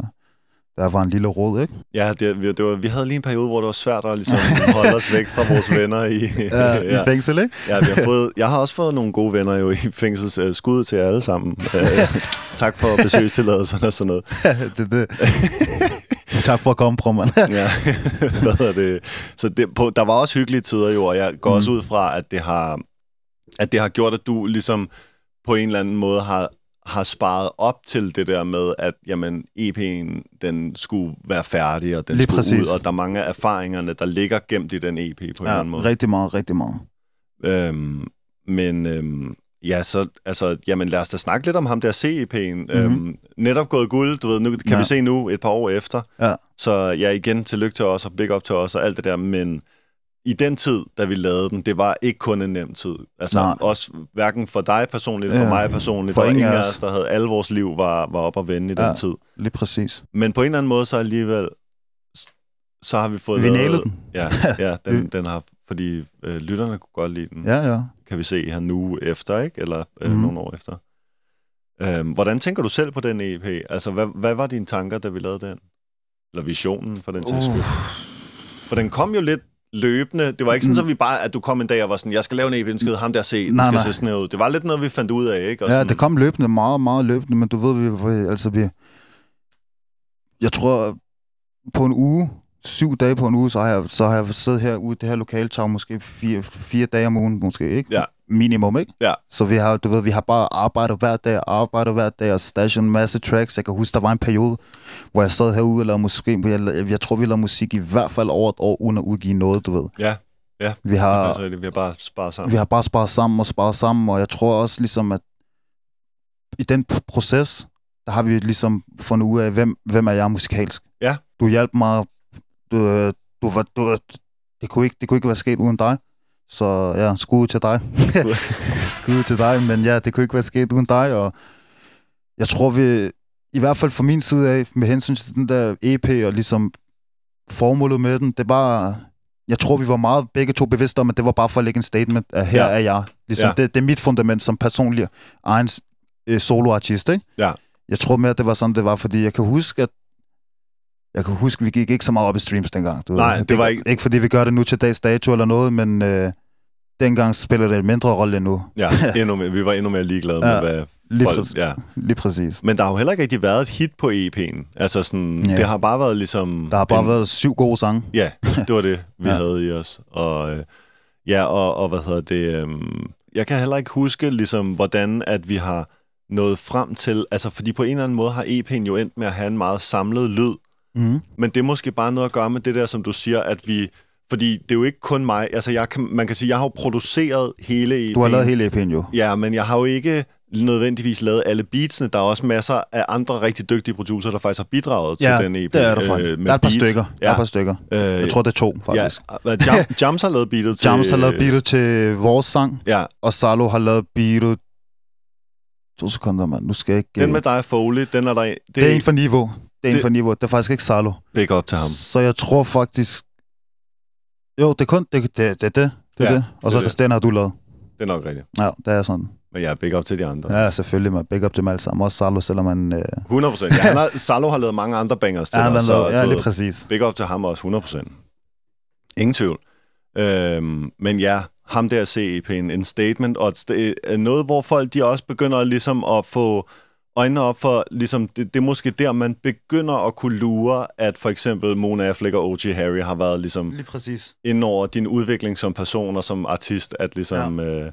Speaker 2: der
Speaker 1: var en lille råd, ikke? Ja, det, vi, det var, vi havde lige en periode, hvor det var svært at ligesom, holde os væk fra vores venner i, ja, ja. i fængsel, ikke? ja, vi har fået, jeg har også fået nogle gode venner jo i fængsels uh, skud til jer alle sammen. Uh, tak for besøgstilladelserne og sådan noget. det, det.
Speaker 2: tak for at komme, bror,
Speaker 1: ja, hvad er det? Så det, på, der var også hyggelige tider jo, og jeg går mm. også ud fra, at det har, at det har gjort, at du ligesom på en eller anden måde har har sparet op til det der med, at jamen, EP'en den skulle være færdig, og den Lige skulle præcis. ud, og der er mange erfaringerne, der ligger gemt i den EP på ja, en eller anden måde. rigtig meget, rigtig meget. Øhm, men øhm, ja, så altså, jamen, lad os da snakke lidt om ham der CEP'en. Mm-hmm. Øhm, mhm. netop gået guld, du ved, nu kan ja. vi se nu et par år efter. Ja. Så ja, igen, tillykke til os, og big up til os, og alt det der, men i den tid, da vi lavede den, det var ikke kun en nem tid. Altså Nej. også hverken for dig personligt, for ja, mig personligt, for ingen af os, der havde alle vores liv, var, var op og vende i ja, den tid.
Speaker 2: lige præcis.
Speaker 1: Men på en eller anden måde, så alligevel, så har vi fået... Vi lavet, den. Ja, ja den, den har, fordi øh, lytterne kunne godt lide den. Ja, ja. Kan vi se her nu efter, ikke? Eller øh, mm. nogle år efter. Øhm, hvordan tænker du selv på den EP? Altså, hvad, hvad var dine tanker, da vi lavede den? Eller visionen for den uh. tilskud? For den kom jo lidt løbende. Det var ikke sådan, mm. så vi bare, at du kom en dag og var sådan, jeg skal lave en EP, skid, ham der se, den skal nej. se sådan ud. Det var lidt noget, vi fandt ud af, ikke? Og ja, sådan... det kom
Speaker 2: løbende, meget, meget løbende, men du ved, vi, altså vi... Jeg tror, på en uge, syv dage på en uge, så har jeg, så har jeg siddet her ude i det her lokale tag måske fire, fire dage om ugen, måske, ikke? Ja minimum, ikke? Ja. Så vi har, du ved, vi har bare arbejdet hver dag, arbejdet hver dag, og stashed en masse tracks. Jeg kan huske, der var en periode, hvor jeg sad herude og lavede musik. Jeg, jeg tror, vi lavede musik i hvert fald over et år, uden at udgive noget, du ved.
Speaker 1: Ja. Ja, vi har, det vi har bare sparet sammen. Vi har bare
Speaker 2: sparet sammen og sparet sammen, og jeg tror også ligesom, at i den proces, der har vi ligesom fundet ud af, hvem, hvem er jeg musikalsk. Ja. Du hjalp mig, du, øh, du var, du, det, kunne ikke, det kunne ikke være sket uden dig. Så ja, skud til dig. skud til dig, men ja, det kunne ikke være sket uden dig, og jeg tror, vi, i hvert fald fra min side af, med hensyn til den der EP og ligesom formålet med den, det var, jeg tror, vi var meget begge to bevidste om, at det var bare for at lægge en statement, at her ja. er jeg. Ligesom, ja. det, det er mit fundament som personlig egen øh, soloartist, ikke? Ja. Jeg tror mere, at det var sådan, det var, fordi jeg kan huske, at jeg kan huske, vi gik ikke så meget op i streams dengang. Du Nej, ved. det, det var ikke... Ikke fordi vi gør det nu til dags dato eller noget, men øh, dengang spiller det en mindre rolle nu. Ja,
Speaker 1: endnu mere, vi var endnu mere ligeglade ja, med, hvad lige folk... Præcis, ja.
Speaker 2: Lige præcis.
Speaker 1: Men der har jo heller ikke rigtig været et hit på EP'en. Altså sådan, ja. det har bare været ligesom... Der har bare en, været
Speaker 2: syv gode sange.
Speaker 1: Ja, det var det, vi ja. havde i os. Og, øh, ja, og, og hvad hedder det... Øhm, jeg kan heller ikke huske, ligesom, hvordan at vi har nået frem til... Altså, fordi på en eller anden måde har EP'en jo endt med at have en meget samlet lyd. Mm. Men det er måske bare noget at gøre med det der, som du siger, at vi fordi det er jo ikke kun mig. Altså, jeg kan, man kan sige, jeg har jo produceret hele EP'en. Du har lavet hele EP'en jo. Ja, men jeg har jo ikke nødvendigvis lavet alle beatsene. Der er også masser af andre rigtig dygtige producer, der faktisk har bidraget ja, til den EP. det er der faktisk. Øh, der er et par beats. stykker. Ja. Der er et par stykker. Øh, jeg tror, det er to, faktisk. Ja. Ah, Jam, Jams har lavet beatet til... Jams har lavet øh,
Speaker 2: beatet til vores sang, ja. og Salo har lavet beatet To sekunder, mand. Nu skal jeg ikke... Den øh, med
Speaker 1: dig, Foley, den er der... Det, det er en for niveau. Det er en for
Speaker 2: niveau. Det er faktisk ikke Salo. Big op til ham. Så jeg tror faktisk... Jo, det er kun det, det, det, det, det, ja, det. og så det, det. den har du lavet. Det er nok rigtigt. Ja, det er sådan.
Speaker 1: Men jeg ja, er big up til de andre. Ja,
Speaker 2: selvfølgelig, man big up til dem alle sammen. Også Salo, selvom man... Øh...
Speaker 1: 100 procent. Ja, Salo har lavet mange andre bangers til ja, dig, så ja, lige præcis. big up til ham også, 100 procent. Ingen tvivl. Øhm, men ja, ham der CEP'en, en statement, og et, øh, noget, hvor folk de også begynder ligesom at få øjnene op for, ligesom, det, det er måske der, man begynder at kunne lure, at for eksempel Mona Affleck og O.J. Harry har været ligesom, Lige præcis. ind over din udvikling som person og som artist, at ligesom... Ja. Øh,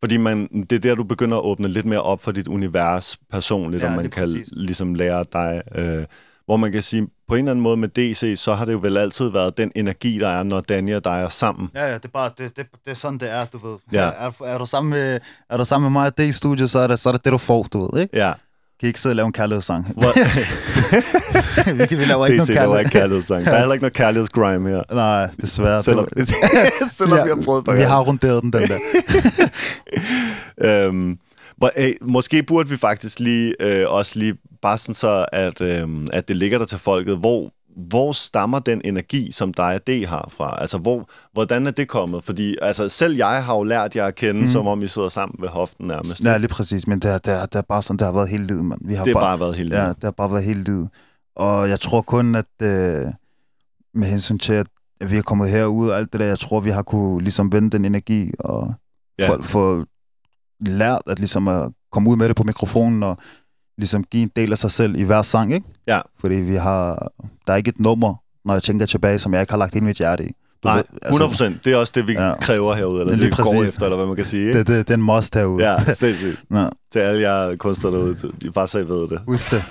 Speaker 1: fordi man, det er der, du begynder at åbne lidt mere op for dit univers personligt, ja, og man kan præcis. ligesom lære dig, øh, hvor man kan sige, på en eller anden måde med DC, så har det jo vel altid været den energi, der er, når Danny og dig er sammen.
Speaker 2: Ja, ja, det er bare, det, det, det er sådan, det er, du ved.
Speaker 1: Ja. Er, er, du sammen med, er du sammen med mig i d studiet, så er det, så er det det, du
Speaker 2: får, du ved, ikke? Ja kan I ikke sidde og lave en kærlighedssang? vi, vi laver ikke DC, nogen kærlighed. kærlighedssang. Der er heller
Speaker 1: ikke noget kærlighedsgrime her. Nej, desværre. Selvom,
Speaker 2: selvom ja, vi har
Speaker 1: prøvet på Vi har runderet den, den der. øhm, but, hey, måske burde vi faktisk lige øh, også lige bare sådan så, at, øh, at det ligger der til folket, hvor hvor stammer den energi, som dig og D har fra? Altså, hvor, hvordan er det kommet? Fordi altså, selv jeg har jo lært jer at kende, mm. som om I sidder sammen ved hoften nærmest. Ja,
Speaker 2: lige præcis. Men det er, det er, det er bare sådan, det har været hele livet, mand. Vi har det har bare, bare været hele livet. Ja, det har bare været hele livet. Og jeg tror kun, at øh, med hensyn til, at vi er kommet herud og alt det der, jeg tror, vi har kunne ligesom vende den energi og ja. folk få lært at ligesom at komme ud med det på mikrofonen og ligesom give en del af sig selv i hver sang, ikke? Ja. Fordi vi har, der er ikke et nummer, når jeg tænker tilbage, som jeg ikke har lagt ind i mit hjerte i. Du Nej, 100 Altså,
Speaker 1: det er også det, vi ja. kræver herude, eller det, det vi går efter, eller hvad man kan sige. Ikke? Det,
Speaker 2: det, det er en must herude. Ja, sindssygt.
Speaker 1: ja. Til alle jer kunstnere derude, de bare så I ved det. Husk det.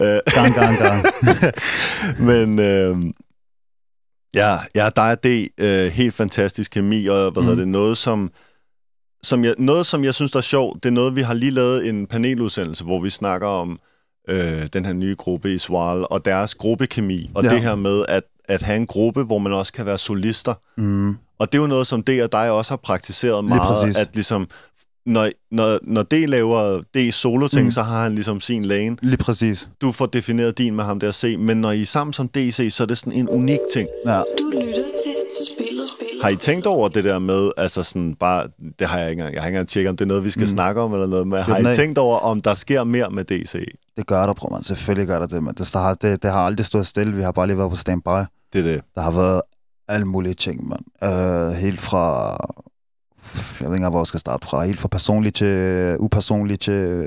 Speaker 1: Øh. gang, gang, gang. Men øh, ja, ja, der er det øh, helt fantastisk kemi, og hvad mm. hedder det, noget som som jeg, noget, som jeg synes, der er sjovt, det er noget, vi har lige lavet en paneludsendelse, hvor vi snakker om øh, den her nye gruppe i Swarl og deres gruppekemi, og ja. det her med at, at have en gruppe, hvor man også kan være solister. Mm. Og det er jo noget, som det og dig også har praktiseret meget, præcis. at ligesom, når, når, når D laver D solo-ting, mm. så har han ligesom sin lane. Lige præcis. Du får defineret din med ham der se, men når I er sammen som DC, så er det sådan en unik ting. Ja. Du lytter til Spil har I tænkt over det der med, altså sådan bare, det har jeg ikke engang, jeg har ikke engang tjekket, om det er noget, vi skal mm. snakke om eller noget, men har I tænkt over, om der sker mere med DC?
Speaker 2: Det gør der, bror, man. Selvfølgelig gør der det, men det, det, det har aldrig stået stille. Vi har bare lige været på standby. Det er det. Der har været alle mulige ting, mand. Øh, helt fra, jeg ved ikke engang, hvor jeg skal starte fra, helt fra personligt til upersonligt til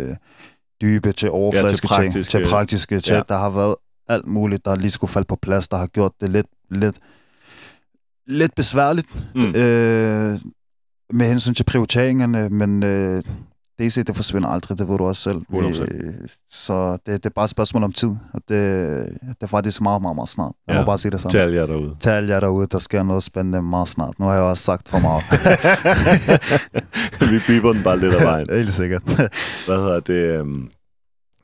Speaker 2: dybe til overfladiske ja, til praktiske. ting, til praktiske ting. Ja. Der har været alt muligt, der lige skulle falde på plads, der har gjort det lidt, lidt lidt besværligt mm. øh, med hensyn til prioriteringerne, men øh, DC, det forsvinder aldrig, det ved du også selv. 100%. Øh, så det, det er bare et spørgsmål om tid, og det, det er faktisk meget, meget, meget snart. Jeg ja. må bare sige det sådan. Tal jer derude. Tal jer derude, der sker noget spændende meget snart. Nu har jeg også sagt for
Speaker 1: meget. Vi biber den bare lidt af vejen. Helt sikkert. Hvad hedder det? Um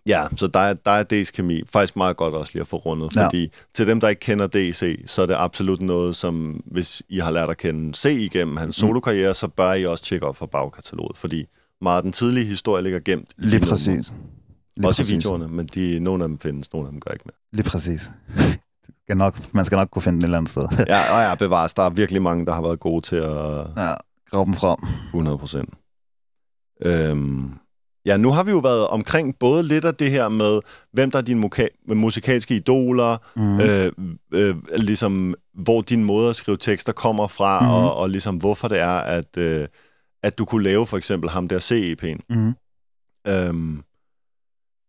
Speaker 1: Ja, så der er, der er D's kemi faktisk meget godt også lige at få rundet, ja. fordi til dem, der ikke kender DC, e, så er det absolut noget, som hvis I har lært at kende C igennem hans mm. solokarriere, så bør I også tjekke op for bagkataloget, fordi meget af den tidlige historie ligger gemt. I lige præcis. Lige også præcis. i videoerne, men de, nogle af dem findes, nogle af dem gør ikke mere.
Speaker 2: Lige præcis. skal nok, man skal nok kunne finde den et eller andet sted.
Speaker 1: ja, og ja, bevares. Der er virkelig mange, der har været gode til at... Ja, grave dem frem. 100 procent. Øhm, Ja, nu har vi jo været omkring både lidt af det her med, hvem der er dine musikalske idoler, mm. øh, øh, ligesom hvor din måde at skrive tekster kommer fra, mm. og, og ligesom hvorfor det er, at, øh, at du kunne lave for eksempel ham der CEP'en. Mm. Øhm,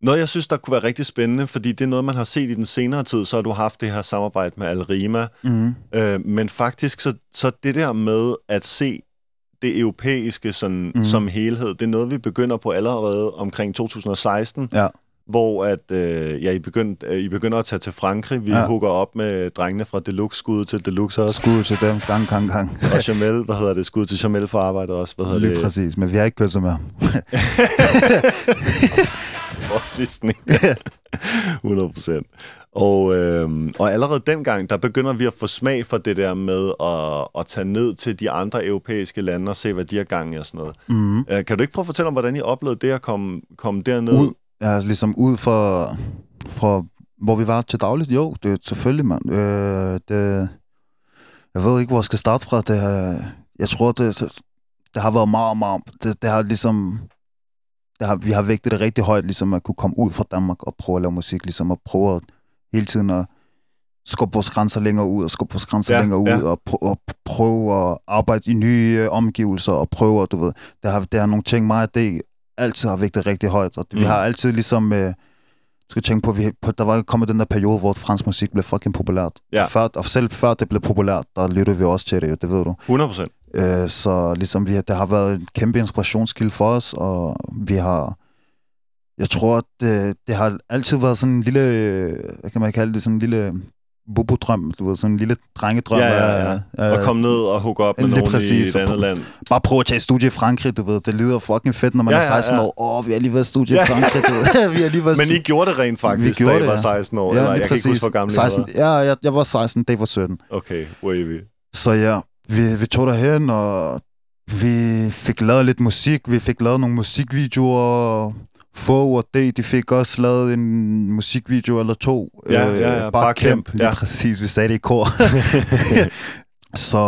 Speaker 1: noget, jeg synes, der kunne være rigtig spændende, fordi det er noget, man har set i den senere tid, så har du haft det her samarbejde med Alrima. Mm. Øh, men faktisk, så, så det der med at se det europæiske sådan, mm. som helhed. Det er noget, vi begynder på allerede omkring 2016, ja. hvor at, øh, ja, I, begynd, øh, I begynder at tage til Frankrig. Vi ja. hugger op med drengene fra Deluxe, skud til Deluxe også. Skud til dem, gang, gang, gang. og Jamel, hvad hedder det, skud til Jamel for arbejdet også. Hvad hedder Lige det? præcis, men vi har ikke kysset med ham. Vores lige 100 Og, øh, og allerede dengang, der begynder vi at få smag for det der med at, at tage ned til de andre europæiske lande og se, hvad de har gang i og sådan noget. Mm. Øh, kan du ikke prøve at fortælle om, hvordan I oplevede det at komme, komme derned? Ud,
Speaker 2: ja, ligesom ud fra, fra, hvor vi var til dagligt. Jo, det selvfølgelig, mand. Øh, det, jeg ved ikke, hvor jeg skal starte fra. Det, øh, jeg tror, det, det har været meget, meget... Det, det har ligesom det har, vi har vægtet det rigtig højt, ligesom at kunne komme ud fra Danmark og prøve at lave musik, ligesom at prøve at hele tiden at skubbe vores grænser længere ud, og skubbe vores grænser ja, længere ud, og, pr- og prøve at arbejde i nye øh, omgivelser, og prøve, du ved, der har, der har nogle ting, mig og det altid har vægtet rigtig højt, og mm. vi har altid ligesom, øh, skal tænke på, vi, på, der var kommet den der periode, hvor fransk musik blev fucking populært. Ja. Før, og selv før det blev populært, der lyttede vi også til det, det ved du. 100 procent. Øh, så ligesom vi, det har været en kæmpe inspirationskilde for os, og vi har jeg tror, at det, øh, det har altid været sådan en lille, øh, hvad kan man kalde det, sådan en lille øh, bobodrøm, du ved, sådan en lille drengedrøm. Ja, ja, ja. At, øh, at komme ned og hooke op med nogen præcis, i et andet land. Bare prøv at tage studie i Frankrig, du ved. Det lyder fucking fedt, når man ja, ja, ja. er 16 år.
Speaker 1: Åh, oh, vi har lige været studie ja. i Frankrig, du ved. vi har lige været Men I gjorde det rent faktisk, vi gjorde da I var 16 år? Ja, eller? Jeg præcis. kan ikke huske, hvor gammel 16,
Speaker 2: I var. Ja, jeg, jeg var 16, det var 17. Okay, wavy. Så ja, vi, vi tog derhen, og vi fik lavet lidt musik. Vi fik lavet nogle musikvideoer, og D, de fik også lavet en musikvideo eller to. Ja, øh, ja, ja. Bare, bare kæmp. Ja. Lige
Speaker 1: præcis, vi sagde det i kor. så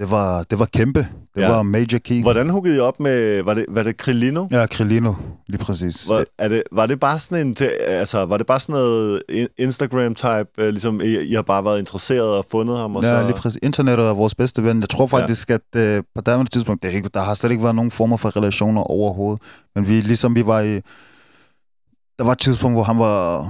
Speaker 1: det var, det var kæmpe. Det ja. var major key. Hvordan huggede I op med, var det, var det Krillino? Ja, Krillino. lige præcis. Var, er det, var det bare sådan en, altså, var det bare sådan noget Instagram-type, øh, ligesom I, I har bare været interesseret og fundet ham? Og ja, så... lige præcis.
Speaker 2: Internettet er vores bedste ven. Jeg tror faktisk, ja. at uh, på daværende tidspunkt, det ikke, der har slet ikke været nogen former for relationer overhovedet. Men vi, ligesom vi var i, der var et tidspunkt, hvor han var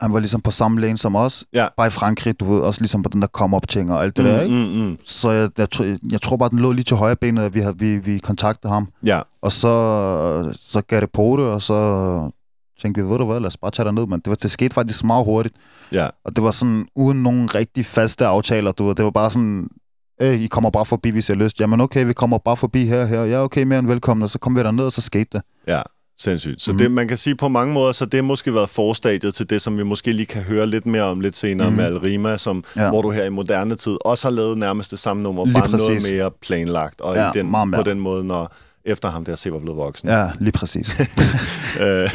Speaker 2: han var ligesom på samme lane som os, ja. bare i Frankrig, du ved, også ligesom på den der come up ting og alt det mm, der, ikke? Mm, mm. Så jeg, jeg, jeg, jeg tror bare, den lå lige til højre benet, at vi, vi, vi kontaktede ham. Ja. Og så, så gav det på det, og så tænkte vi, ved du hvad, lad os bare tage ned, men det, var, det skete faktisk meget hurtigt. Ja. Og det var sådan, uden nogen rigtig faste aftaler, du ved, det var bare sådan, øh, I kommer bare forbi, hvis jeg har lyst. Jamen okay, vi kommer bare forbi her og her. Ja, okay, mere end velkommen. Og så kom vi derned, og så skete det.
Speaker 1: Ja. Sindssygt. Så mm. det, man kan sige på mange måder, så det har måske været forstadiet til det, som vi måske lige kan høre lidt mere om lidt senere mm. med Alrima, som, ja. hvor du her i moderne tid også har lavet nærmest det samme nummer, lige bare præcis. noget mere planlagt, og ja, i den, på den måde, når efter ham der se var blevet voksen. Ja, lige præcis. Øh,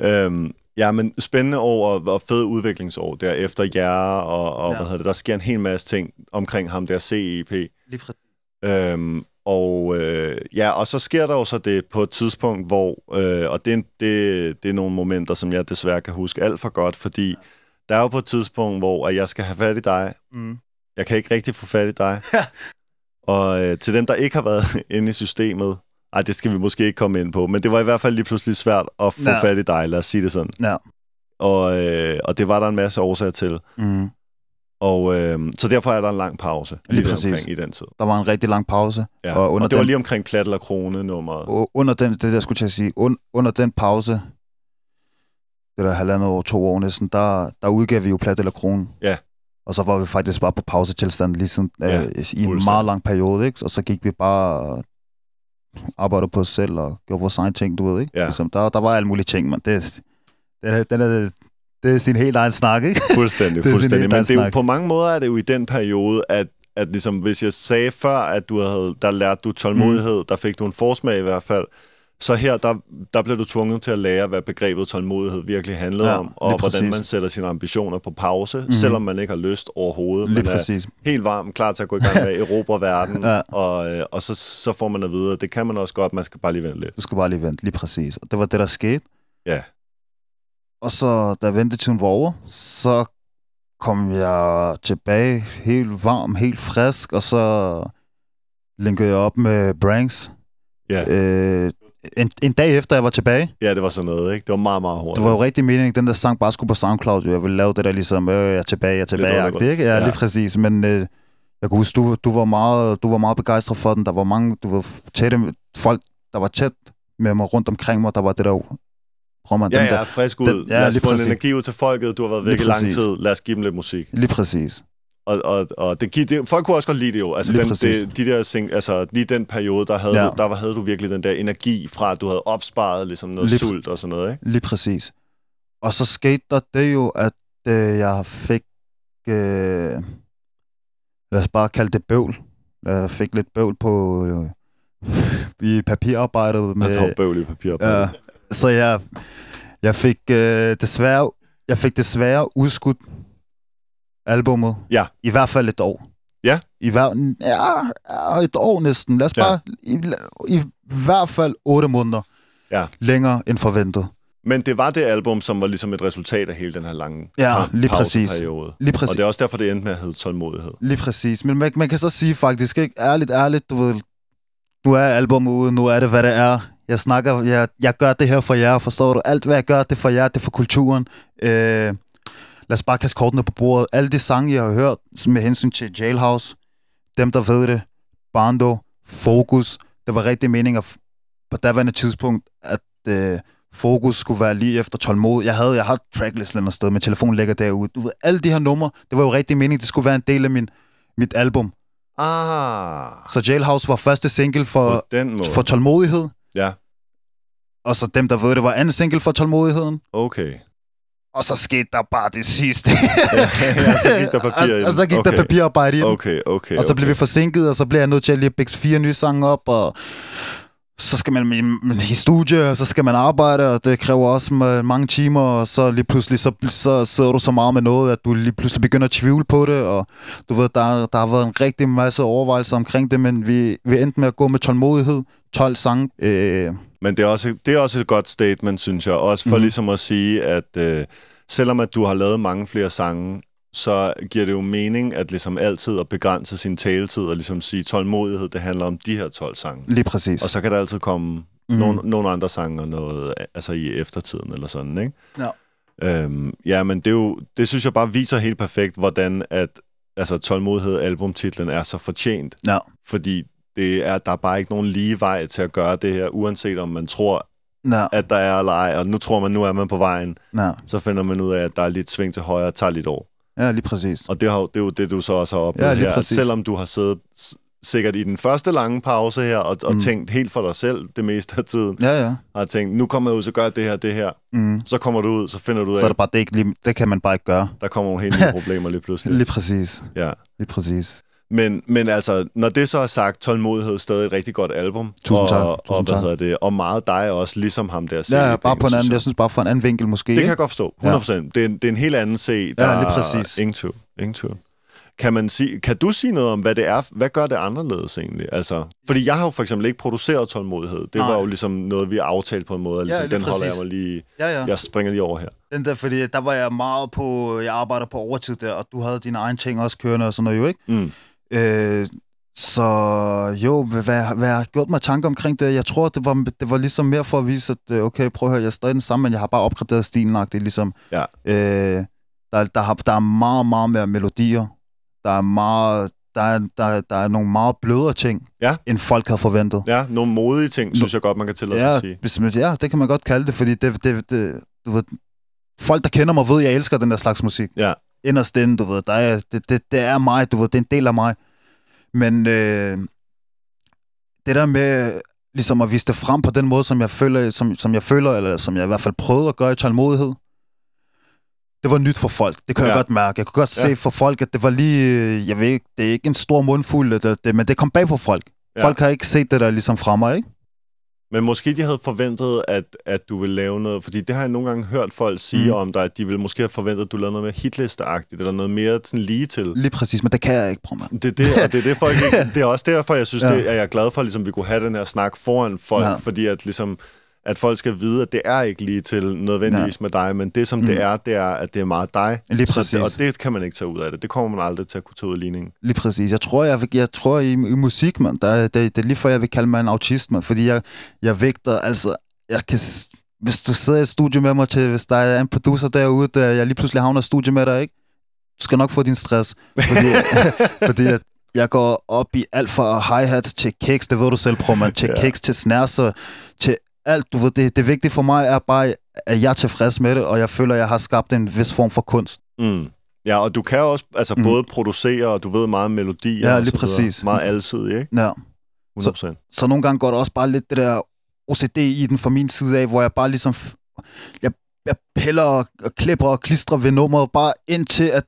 Speaker 1: øhm, Ja, men spændende år og, fed udviklingsår der efter jer, og, og ja. hvad hedder det, der sker en hel masse ting omkring ham der CEP. Lige præcis. Øhm, og øh, ja, og så sker der jo så det på et tidspunkt, hvor, øh, og det, det, det er nogle momenter, som jeg desværre kan huske alt for godt, fordi der er jo på et tidspunkt, hvor at jeg skal have fat i dig. Mm. Jeg kan ikke rigtig få fat i dig. og øh, til dem, der ikke har været inde i systemet, ej, det skal vi måske ikke komme ind på, men det var i hvert fald lige pludselig svært at få ja. fat i dig, lad os sige det sådan. Ja. Og, øh, og det var der en masse årsager til. Mm. Og øh, så derfor er der en lang pause lige, lige præcis. omkring i den tid.
Speaker 2: Der var en rigtig lang pause.
Speaker 1: Ja. Og, under og det den, var lige omkring plat eller krone nummeret. Under den, det der skulle jeg sige,
Speaker 2: un, under den pause, det der halvandet år, to år næsten, der, der udgav vi jo plat eller krone. Ja. Og så var vi faktisk bare på pausetilstand ligesom, ja, øh, i en meget lang periode, ikke? Og så gik vi bare arbejder på os selv og gjorde vores egen ting, du ved, ikke? Ja. Ligesom, der, der var alle mulige ting, men det, det, det, den, er, det er sin helt egen snak, ikke?
Speaker 1: Fuldstændig, det fuldstændig. Men det er jo, på mange måder er det jo i den periode, at at ligesom, hvis jeg sagde før, at du havde, der lærte du tålmodighed, mm. der fik du en forsmag i hvert fald, så her, der, der blev du tvunget til at lære, hvad begrebet tålmodighed virkelig handlede ja, om, og præcis. hvordan man sætter sine ambitioner på pause, mm. selvom man ikke har lyst overhovedet. Lige man er helt varm, klar til at gå i gang med at erobre verden, ja. og, øh, og så, så får man at vide, at det kan man også godt, man skal bare lige vente lidt. Du skal bare lige vente, lige præcis. Og det var det, der skete. Ja.
Speaker 2: Og så da ventetiden var over, så kom jeg tilbage helt varm, helt frisk, og så linkede jeg op med Branks. Ja. Øh, en, en dag efter, jeg
Speaker 1: var tilbage. Ja, det var sådan noget, ikke? Det var meget, meget hurtigt. Det
Speaker 2: var jo rigtig meningen, den der sang bare skulle på SoundCloud. Jeg ville lave det der ligesom, øh, jeg er tilbage, jeg er tilbage. Det det, ikke? Ja, ja, lige præcis. Men øh, jeg kan huske, du, du, var meget, du var meget begejstret for den. Der var mange du var tætte, folk, der var tæt med mig rundt omkring
Speaker 1: mig. Der var det der Brummer, ja, dem, der, ja, frisk ud. Den, ja, Lad os få præcis. en energi ud til folket. Du har været væk i lang tid. Lad os give dem lidt musik. Lige præcis. Og, og, og det, det, folk kunne også godt lide det jo. Altså, lige den, det, de der sing, altså, lige den periode, der havde, ja. du, der havde du virkelig den der energi fra, at du havde opsparet ligesom noget lige, sult og sådan noget,
Speaker 2: ikke? Lige præcis. Og så skete der det jo, at øh, jeg fik, øh, lad os bare kalde det bøvl. Jeg fik lidt bøvl på, øh, i papirarbejdet. Med, jeg tager bøvl i papirarbejdet. Øh, så jeg, jeg fik øh, desværre jeg fik desværre udskudt albumet. Ja. I hvert fald et år. Ja. I hver, ja, et år næsten. Lad os ja. bare, i, i hvert fald otte måneder ja. længere end forventet.
Speaker 1: Men det var det album, som var ligesom et resultat af hele den her lange ja, lige præcis. periode. Lige præcis. Og det er også derfor, det endte med at hedde tålmodighed.
Speaker 2: Lige præcis. Men man, man kan så sige faktisk, ikke? ærligt, ærligt, du ved, nu er albumet ude, nu er det, hvad det er. Jeg snakker, jeg, jeg gør det her for jer, forstår du? Alt hvad jeg gør, det er for jer, det er for kulturen. Øh, lad os bare kaste kortene på bordet. Alle de sange, jeg har hørt med hensyn til Jailhouse, dem der ved det, Bando, Fokus, det var rigtig mening at, på daværende tidspunkt, at øh, Fokus skulle være lige efter Tålmod. Jeg havde, jeg har tracklist eller sted, med telefonen ligger derude. Du ved, alle de her numre, det var jo rigtig mening, det skulle være en del af min, mit album.
Speaker 1: Ah.
Speaker 2: Så Jailhouse var første single for, for tålmodighed. Ja. Og så dem, der ved det, var anden single for tålmodigheden.
Speaker 1: Okay. Og så skete der bare det sidste. ja, ja, så gik der papir og, og så gik okay. der papirarbejde ind. Okay, okay, okay. Og så blev okay.
Speaker 2: vi forsinket, og så blev jeg nødt til at lige fire nye sange op, og så skal man i studie, og så skal man arbejde, og det kræver også mange timer, og så lige pludselig så, så sidder du så meget med noget, at du lige pludselig begynder at tvivle på det, og du ved, der, der har været en rigtig masse overvejelser omkring det, men
Speaker 1: vi, vi endte med at gå med tålmodighed, 12 sang. Øh. Men det er, også, det er også et godt statement, synes jeg, også for Mm-hmm. ligesom at sige, at øh, selvom at du har lavet mange flere sange, så giver det jo mening at ligesom altid at begrænse sin taletid og ligesom sige, tålmodighed, det handler om de her 12 sange. Lige præcis. Og så kan der altid komme mm. nogle, nogle andre sange og noget, altså i eftertiden eller sådan, ikke? Ja. Øhm, ja, men det, er jo, det synes jeg bare viser helt perfekt, hvordan at altså, tålmodighed albumtitlen er så fortjent. Ja. Fordi det er, der er bare ikke nogen lige vej til at gøre det her, uanset om man tror, No. at der er eller ej, og nu tror man, nu er man på vejen. Ja. Så finder man ud af, at der er lidt sving til højre og tager lidt over. Ja, lige præcis. Og det, har, det er jo det, du så også har oplevet ja, lige her. Præcis. Selvom du har siddet sikkert i den første lange pause her, og, og mm. tænkt helt for dig selv det meste af tiden. Ja, ja. Har tænkt, nu kommer jeg ud, så gør jeg det her, det her. Mm. Så kommer du ud, så finder du ud af... Så er det bare, det, ikke lige, det kan man bare ikke gøre. Der kommer nogle helt nye problemer lige pludselig. Lige præcis. Ja. Lige præcis. Men, men altså, når det så er sagt, Tålmodighed er stadig et rigtig godt album. Tusind tak. Og, Tusind og hvad tak. hedder det? Og meget dig også, ligesom ham der. Ja, bare på en anden,
Speaker 2: jeg synes bare for en anden vinkel måske. Det kan jeg godt forstå, 100%.
Speaker 1: Ja. Det, er, det er en helt anden se, der ja, lige præcis. er ingen tvivl. Ingen tvivl. Kan, man sige, kan du sige noget om, hvad det er? Hvad gør det anderledes egentlig? Altså, fordi jeg har jo for eksempel ikke produceret tålmodighed. Det Nej. var jo ligesom noget, vi aftalte på en måde. Ligesom, ja, den præcis. holder jeg mig lige... Ja, ja. Jeg springer lige over her.
Speaker 2: Den der, fordi der var jeg meget på... Jeg arbejder på overtid der, og du havde dine egne ting også kørende og sådan noget jo, ikke? Mm. Øh, så jo, hvad, hvad jeg har gjort mig tanker omkring det, jeg tror, det var, det var ligesom mere for at vise, at øh, okay, prøv at høre, jeg er stadig den samme, men jeg har bare opgraderet stilen, det ligesom. Ja. Øh, der, der, har, der er meget, meget mere melodier. Der er meget, der er, der, der er nogle meget blødere ting, ja. end folk har forventet.
Speaker 1: Ja, nogle modige ting, synes jeg godt, man kan tillade ja, sig at
Speaker 2: sige. Hvis ja, det kan man godt kalde det, fordi det, det, det, du ved, folk, der kender mig, ved, at jeg elsker den der slags musik. Ja inderst inde, du ved, der er, det, det, det er mig, du ved, det er en del af mig. Men øh, det der med ligesom at vise det frem på den måde, som jeg føler, som, som jeg føler eller som jeg i hvert fald prøvede at gøre i tålmodighed, det var nyt for folk. Det kunne ja. jeg godt mærke. Jeg kunne godt ja. se for folk, at det var lige, øh, jeg ved ikke, det er ikke en stor mundfuld, det, det, men det kom bag på folk. Ja. Folk har ikke set det der ligesom fra mig, ikke?
Speaker 1: Men måske de havde forventet, at, at du ville lave noget, fordi det har jeg nogle gange hørt folk sige mm. om dig, at de ville måske have forventet, at du lavede noget mere hitlisteagtigt, eller noget mere sådan lige til.
Speaker 2: Lige præcis, men det kan jeg ikke, bror man. Det det, og det, er det, folk, det
Speaker 1: er også derfor, jeg synes, ja. det, at jeg er glad for, at ligesom, vi kunne have den her snak foran folk, ja. fordi at ligesom, at folk skal vide, at det er ikke lige til nødvendigvis ja. med dig, men det som mm. det er, det er, at det er meget dig. Lige præcis. det, og det kan man ikke tage ud af det. Det kommer man aldrig til at kunne tage ud af ligningen. Lige præcis. Jeg tror, jeg, jeg tror i, i musik,
Speaker 2: man, der, det, det er lige for, jeg vil kalde mig en autist, man, fordi jeg, jeg vægter, altså, jeg kan hvis du sidder i et studie med mig, til, hvis der er en producer derude, der jeg lige pludselig havner i studie med dig, ikke? du skal nok få din stress. Fordi, fordi jeg går op i alt fra hi-hats til kicks, det ved du selv, prøver man, til ja. kicks til snærser, til alt, du ved, det, det vigtige for mig er bare, at jeg er tilfreds med det, og jeg føler, at jeg har skabt en vis form for kunst.
Speaker 1: Mm. Ja, og du kan også altså, mm. både producere, og du ved meget melodier. Ja, lige og præcis. Videre. Meget alsidig, ikke?
Speaker 2: Ja. 100%. Så, så nogle gange går der også bare lidt det der OCD i den fra min side af, hvor jeg bare ligesom, jeg, jeg piller og, og klipper og klistrer ved nummeret, bare indtil at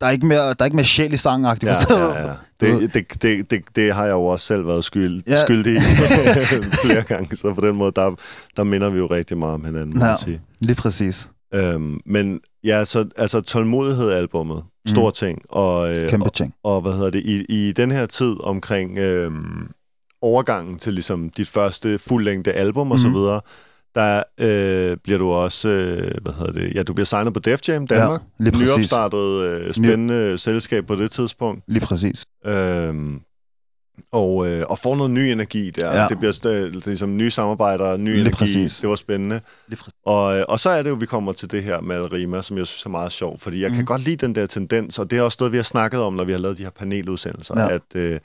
Speaker 2: der er ikke mere, der er ikke mere sjæl i sangen, ja, ja, ja. Det,
Speaker 1: det, det, det, det har jeg jo også selv været skyld, ja. skyldig i flere gange, så på den måde, der, der minder vi jo rigtig meget om hinanden, må ja, sige. lige præcis. Øhm, men ja, så altså, tålmodighed albummet, stor mm. ting. Og, øh, Kæmpe ting. Og, og hvad hedder det, i, i den her tid omkring øh, overgangen til ligesom dit første fuldlængde album mm. og så mm. videre, der øh, bliver du også, øh, hvad hedder det, ja, du bliver signet på Def Jam Danmark. Ja, lige præcis. Nyopstartet, øh, spændende Ny... selskab på det tidspunkt. Lige præcis. Øhm, og, øh, og får noget ny energi der. Ja. Det bliver øh, det, det ligesom nye samarbejder, ny Lige energi. Præcis. Det var spændende. Lige præcis. Og, øh, og så er det jo, vi kommer til det her med Rima, som jeg synes er meget sjovt, fordi jeg mm. kan mhm. godt lide den der tendens, og det er også noget, vi har snakket om, når vi har lavet de her paneludsendelser, ja. at... Øh,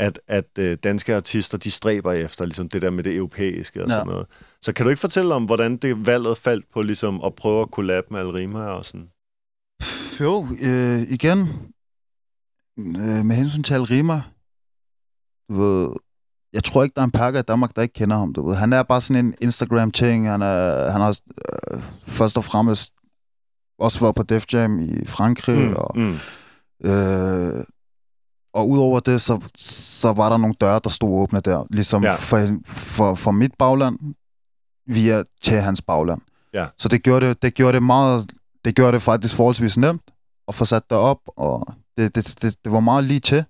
Speaker 1: at, at øh, danske artister, de stræber efter ligesom det der med det europæiske og ja. sådan noget. Så kan du ikke fortælle om, hvordan det valget faldt på ligesom at prøve at kollabe med Alrima og sådan?
Speaker 2: Jo, øh, igen, øh, med hensyn til Alrima, du ved, jeg tror ikke, der er en pakke af Danmark, der ikke kender ham. Du ved. Han er bare sådan en Instagram-ting. Han, er, han har øh, først og fremmest også været på Def Jam i Frankrig. Mm, og, mm. Øh, og udover det, så, så var der nogle døre, der stod åbne der, ligesom ja. for, for, for mit bagland via til hans bagland. Ja. Så det gjorde det, det gjorde det meget, det gjorde det faktisk forholdsvis nemt at få sat det op, og det, det, det, det var meget lige til.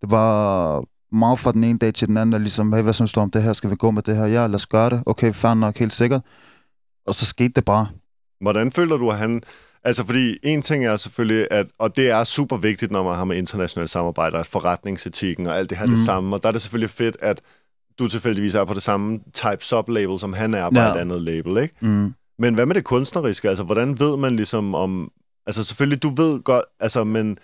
Speaker 2: Det var meget fra den ene dag til den anden, og ligesom, hey, hvad synes du om det her? Skal vi gå med det her? Ja, lad os gøre det. Okay, fair nok, helt sikkert. Og så skete det bare.
Speaker 1: Hvordan føler du, at han Altså, fordi en ting er selvfølgelig, at, og det er super vigtigt, når man har med internationale samarbejder, at forretningsetikken og alt det her mm. det samme, og der er det selvfølgelig fedt, at du tilfældigvis er på det samme type sub-label, som han er på ja. et andet label, ikke? Mm. Men hvad med det kunstneriske? Altså, hvordan ved man ligesom om... Altså, selvfølgelig, du ved godt, altså, men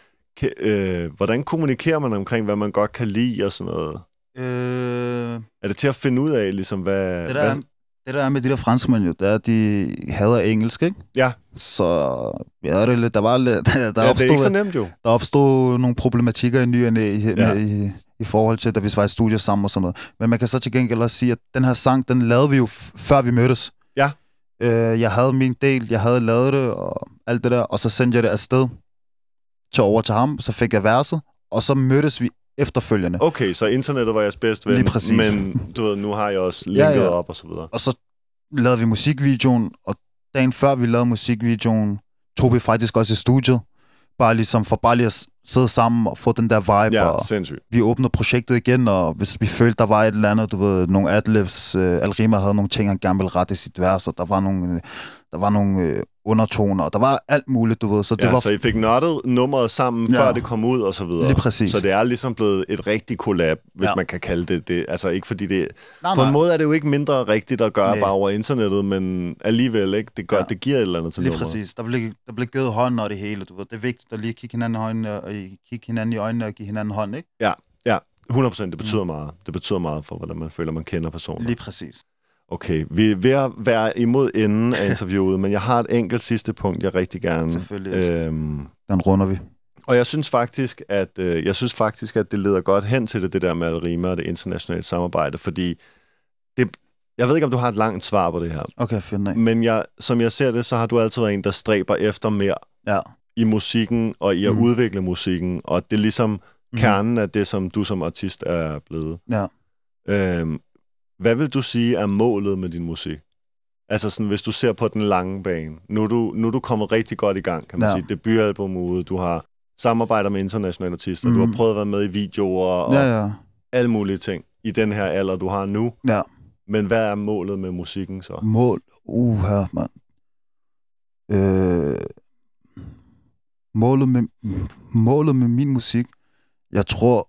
Speaker 1: øh, hvordan kommunikerer man omkring, hvad man godt kan lide og sådan noget?
Speaker 2: Øh...
Speaker 1: Er det til at finde ud af, ligesom, hvad... Det der, hvad? Det der er med de der franskmænd
Speaker 2: jo, det er, at de hader engelsk, ikke? Ja. Så ja, det lidt, der var lidt, der, ja, opstod, det er ikke så nemt jo. Der opstod nogle problematikker i ny og næ, ja. i, i forhold til, da vi var i studiet sammen og sådan noget. Men man kan så til gengæld også sige, at den her sang, den lavede vi jo, før vi mødtes. Ja. Øh, jeg havde min del, jeg havde lavet det og alt det der, og så sendte jeg det afsted til over til ham, så fik jeg verset, og så mødtes vi efterfølgende.
Speaker 1: Okay, så internettet var jeres bedste ven, Lige præcis. men du ved, nu har jeg også linket ja, ja. op og så videre. Og så
Speaker 2: lavede vi musikvideoen, og dagen før vi lavede musikvideoen, tog vi faktisk også i studiet, bare ligesom for bare lige at sidde sammen og få den der vibe. Ja, og sindssygt. Vi åbnede projektet igen, og hvis vi følte, der var et eller andet, du ved, nogle adlibs, øh, Alrima havde nogle ting, han gerne ville rette i sit vers, og der var nogle, øh, der var nogle øh, undertoner, og der var alt muligt, du ved. Så det ja, var... så I fik
Speaker 1: nørdet nummeret sammen, ja. før det kom ud og så videre. Lige præcis. Så det er ligesom blevet et rigtigt collab, hvis ja. man kan kalde det det. Altså ikke fordi det... Nej, på nej. en måde er det jo ikke mindre rigtigt at gøre nej. bare over internettet, men alligevel, ikke? Det, gør, ja. det giver et eller andet til Lige nummer. præcis. Der
Speaker 2: blev, der blev givet hånd og det hele, du ved. Det er vigtigt at lige kigge hinanden i øjnene, og kigge hinanden i øjnene og give hinanden hånd, ikke?
Speaker 1: Ja, ja. 100 procent, det mm. betyder mm. meget. Det betyder meget for, hvordan man føler, man kender personen. Lige præcis. Okay, vi er ved at være imod enden af interviewet, men jeg har et enkelt sidste punkt, jeg rigtig gerne... Selvfølgelig. Altså. Øhm, Den runder vi. Og jeg synes faktisk, at øh, jeg synes faktisk, at det leder godt hen til det, det der med Rima og det internationale samarbejde, fordi det, jeg ved ikke, om du har et langt svar på det her. Okay, fint. Nej. Men jeg, som jeg ser det, så har du altid været en, der stræber efter mere ja. i musikken og i at mm. udvikle musikken, og det er ligesom mm. kernen af det, som du som artist er blevet. Ja. Øhm, hvad vil du sige er målet med din musik? Altså sådan, hvis du ser på den lange bane. Nu er du, nu er du kommet rigtig godt i gang, kan man ja. sige. Debutalbum ude, du har samarbejder med internationale artister, mm. du har mm. prøvet at være med i videoer og ja, ja. alle mulige ting i den her alder, du har nu. Ja. Men hvad er målet med musikken så? Mål?
Speaker 2: Uha, mand. Øh, målet, med, målet med min musik, jeg tror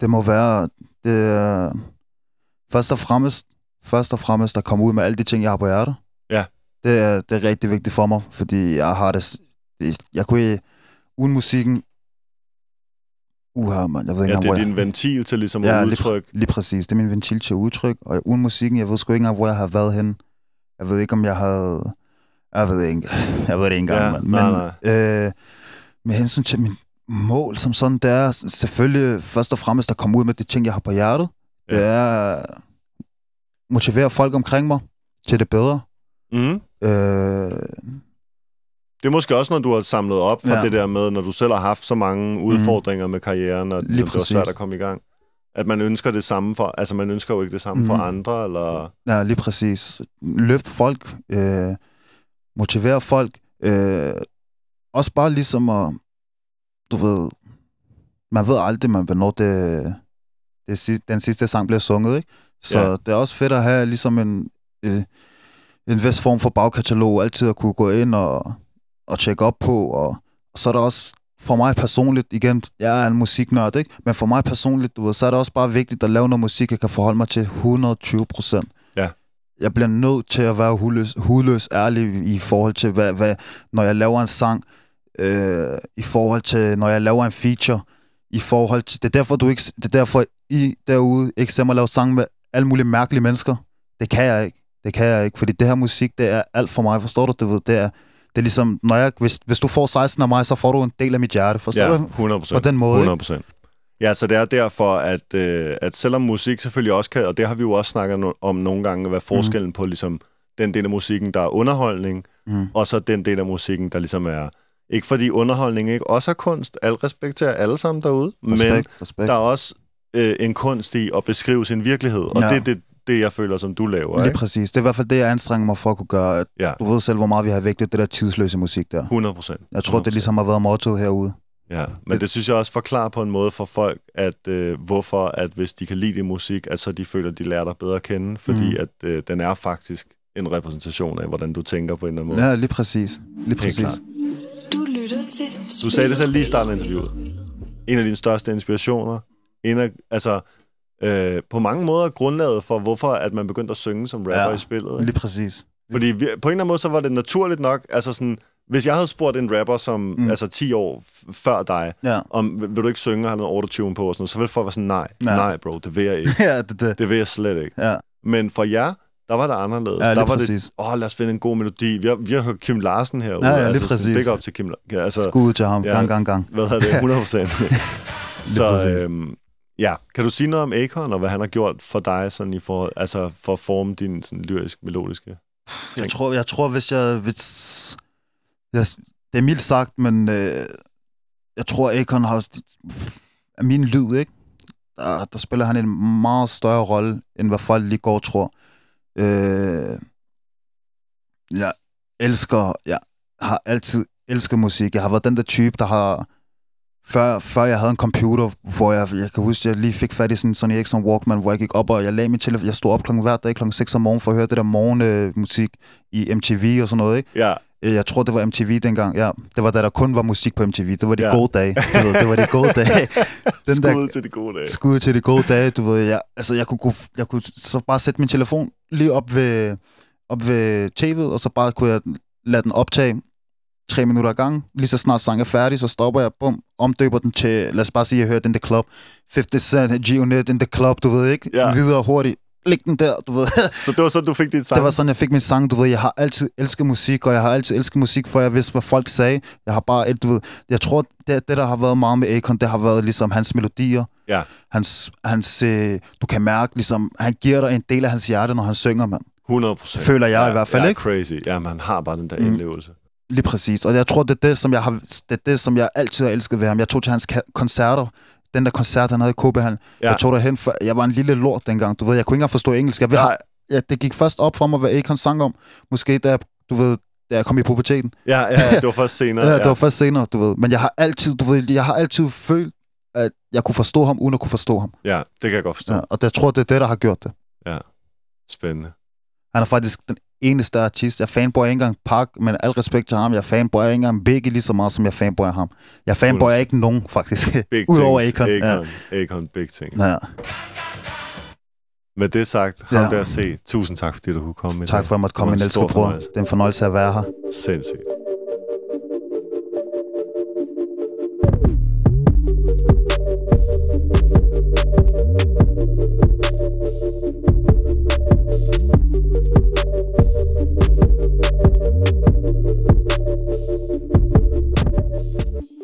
Speaker 2: det må være, det er først og fremmest, først og fremmest at komme ud med alle de ting, jeg har på hjertet. Ja. Det er, det er rigtig vigtigt for mig, fordi jeg har det, jeg kunne uden musikken, uha, man, jeg ved ikke ja, engang, det er din jeg, ventil
Speaker 1: til ligesom ja, at udtrykke.
Speaker 2: Lige, lige præcis, det er min ventil til udtryk, og uden musikken, jeg ved sgu ikke engang, hvor jeg har været hen. Jeg ved ikke, om jeg har Jeg ved ikke, jeg ved det ikke engang, ja, man. Men nej, nej. Øh, med hensyn til min mål som sådan, det er selvfølgelig først og fremmest at komme ud med de ting, jeg har på hjertet. Ja. Det er motivere folk omkring mig til det bedre. Mm. Øh,
Speaker 1: det er måske også, når du har samlet op fra ja. det der med, når du selv har haft så mange mhm. udfordringer mm. med karrieren, og ligesom, det var svært at komme i gang. At man ønsker det samme for, altså man ønsker jo ikke det samme mm. for mhm. andre, eller...
Speaker 2: Ja, lige præcis. Løft folk, øh, motivere folk, øh, også bare ligesom at du ved, man ved aldrig, man, hvornår det, det, den sidste sang bliver sunget, ikke? Så ja. det er også fedt at have ligesom en, øh, en vis form for bagkatalog, altid at kunne gå ind og, og tjekke op på, og, og så er der også for mig personligt, igen, jeg er en musiknørd, ikke? men for mig personligt, du ved, så er det også bare vigtigt at lave noget musik, jeg kan forholde mig til 120 procent. Ja. Jeg bliver nødt til at være hudløs, hudløs ærlig i forhold til, hvad, hvad, når jeg laver en sang, øh, i forhold til, når jeg laver en feature, i forhold til, det er derfor, du ikke, det er derfor I derude ikke ser mig lave sange med alle mulige mærkelige mennesker. Det kan jeg ikke. Det kan jeg ikke, fordi det her musik, det er alt for mig, forstår du? Det, ved, det er, det er ligesom, når jeg, hvis, hvis du får 16 af mig, så får du en del af mit hjerte, forstår ja, 100%, du? På den måde. 100%.
Speaker 1: Ikke? Ja, så det er derfor, at, øh, at selvom musik selvfølgelig også kan, og det har vi jo også snakket no- om nogle gange, hvad mhm. forskellen mm. på ligesom, den del af musikken, der er underholdning, mm. og så den del af musikken, der ligesom er ikke fordi underholdning ikke også er kunst. Al respekt til alle sammen derude. Respekt, men respekt. der er også øh, en kunst i at beskrive sin virkelighed. Og ja. det er det, det, jeg føler, som du laver. Lige ikke?
Speaker 2: præcis. Det er i hvert fald det, jeg anstrenger mig for at kunne gøre. Ja. Du ved selv, hvor meget vi har vægtet det der tidsløse musik der. 100 procent. Jeg tror, 100%. det ligesom har været motto herude. Ja,
Speaker 1: men det, det synes jeg også forklarer på en måde for folk, at øh, hvorfor, at hvis de kan lide det musik, at så de føler, at de lærer dig bedre at kende, fordi mm. at øh, den er faktisk en repræsentation af, hvordan du tænker på en eller anden måde. Ja, lige præcis. Lige præcis. Helt klart
Speaker 2: til... Du sagde det selv lige
Speaker 1: i starten af interviewet. En af dine største inspirationer. En af, altså, øh, på mange måder grundlaget for, hvorfor at man begyndte at synge som rapper ja, i spillet. Ikke? lige præcis. Fordi vi, på en eller anden måde, så var det naturligt nok, altså sådan, hvis jeg havde spurgt en rapper, som mm. altså 10 år før dig, ja. om vil du ikke synge og have noget autotune på, og sådan noget, så ville folk være sådan, nej, ja. nej bro, det vil jeg ikke. ja, det, det. det vil jeg slet ikke. Ja. Men for jer, der var det anderledes. Ja, der var præcis. det, åh, oh, lad os finde en god melodi. Vi har, vi har hørt Kim Larsen herude. Ja, ja, altså, lige altså, præcis. Big up til Kim Larsen. Ja, altså, Skud til ham. Ja, gang, gang, gang. Hvad er det? 100 procent. så øhm, ja, kan du sige noget om Akon, og hvad han har gjort for dig sådan i forhold, altså for at forme din sådan, lyrisk, melodiske ting? Jeg tror, jeg tror hvis jeg... Hvis,
Speaker 2: jeg det er mildt sagt, men øh, jeg tror, Akon har... Er min lyd, ikke? Der, der spiller han en meget større rolle, end hvad folk lige går og tror. Øh, jeg elsker, jeg har altid elsket musik. Jeg har været den der type, der har... Før, før jeg havde en computer, hvor jeg, jeg kan huske, jeg lige fik fat i sådan en Sony Ericsson Walkman, hvor jeg gik op, og jeg lagde min telefon. Jeg stod op klokken hver dag klokken 6 om morgenen for at høre det der morgenmusik øh, i MTV og sådan noget, ikke? Ja. Øh, jeg tror, det var MTV dengang, ja. Det var da der kun var musik på MTV. Det var de ja. gode dage. Du ved, det var de gode dage. Den skud der, til de gode dage. Skud til de gode dage, du ved. ja. altså, jeg kunne, jeg kunne så bare sætte min telefon lige op ved, op ved tv'et, og så bare kunne jeg lade den optage tre minutter ad gang. Lige så snart sangen er færdig, så stopper jeg, bum, omdøber den til, lad os bare sige, jeg hørte den The Club, 50 Cent, G-Unit, In The Club, du ved ikke, ja. videre hurtigt, læg den der,
Speaker 1: du ved. Så det var sådan, du fik dit sang? Det var sådan,
Speaker 2: jeg fik min sang, du ved. Jeg har altid elsket musik, og jeg har altid elsket musik, for jeg vidste, hvad folk sagde. Jeg har bare, du ved, jeg tror, det, det der har været meget med Akon, det har været ligesom hans melodier. Ja. Hans, hans, øh, du kan mærke, ligesom, han giver dig en del af hans hjerte, når han synger, mand. 100
Speaker 1: procent. Føler jeg ja, i hvert fald, ja, ikke? crazy. Ja, man har bare den der mm.
Speaker 2: Lige præcis. Og jeg tror, det er det, som jeg, har, det er det, som jeg altid har elsket ved ham. Jeg tog til hans koncerter den der koncert, han havde i København. Ja. Jeg tog derhen, for jeg var en lille lort dengang. Du ved, jeg kunne ikke engang forstå engelsk. Jeg, ved, ja. det gik først op for mig, hvad Akon sang om. Måske da jeg, du ved, da jeg kom i puberteten.
Speaker 1: Ja, ja, ja det var først senere. ja, ja, det var
Speaker 2: først senere, du ved. Men jeg har altid, du ved, jeg har altid følt, at jeg kunne forstå ham, uden at kunne forstå ham.
Speaker 1: Ja, det kan jeg godt forstå. Ja, og jeg tror,
Speaker 2: det er det, der har gjort det.
Speaker 1: Ja, spændende.
Speaker 2: Han er faktisk den eneste artist. Jeg fanboyer ikke engang Park, men al respekt til ham. Jeg fanboyer ikke engang Biggie lige så meget, som jeg fanboyer ham. Jeg fanboyer ikke nogen, faktisk. Udover Akon. Akon,
Speaker 1: ja. Akon big ting. Ja. Med det sagt, ham ja. der se. Tusind tak, fordi du kunne komme. Tak for at jeg måtte komme, min elskede bror. Det er en fornøjelse at være her. Sindssygt.
Speaker 2: Thank you.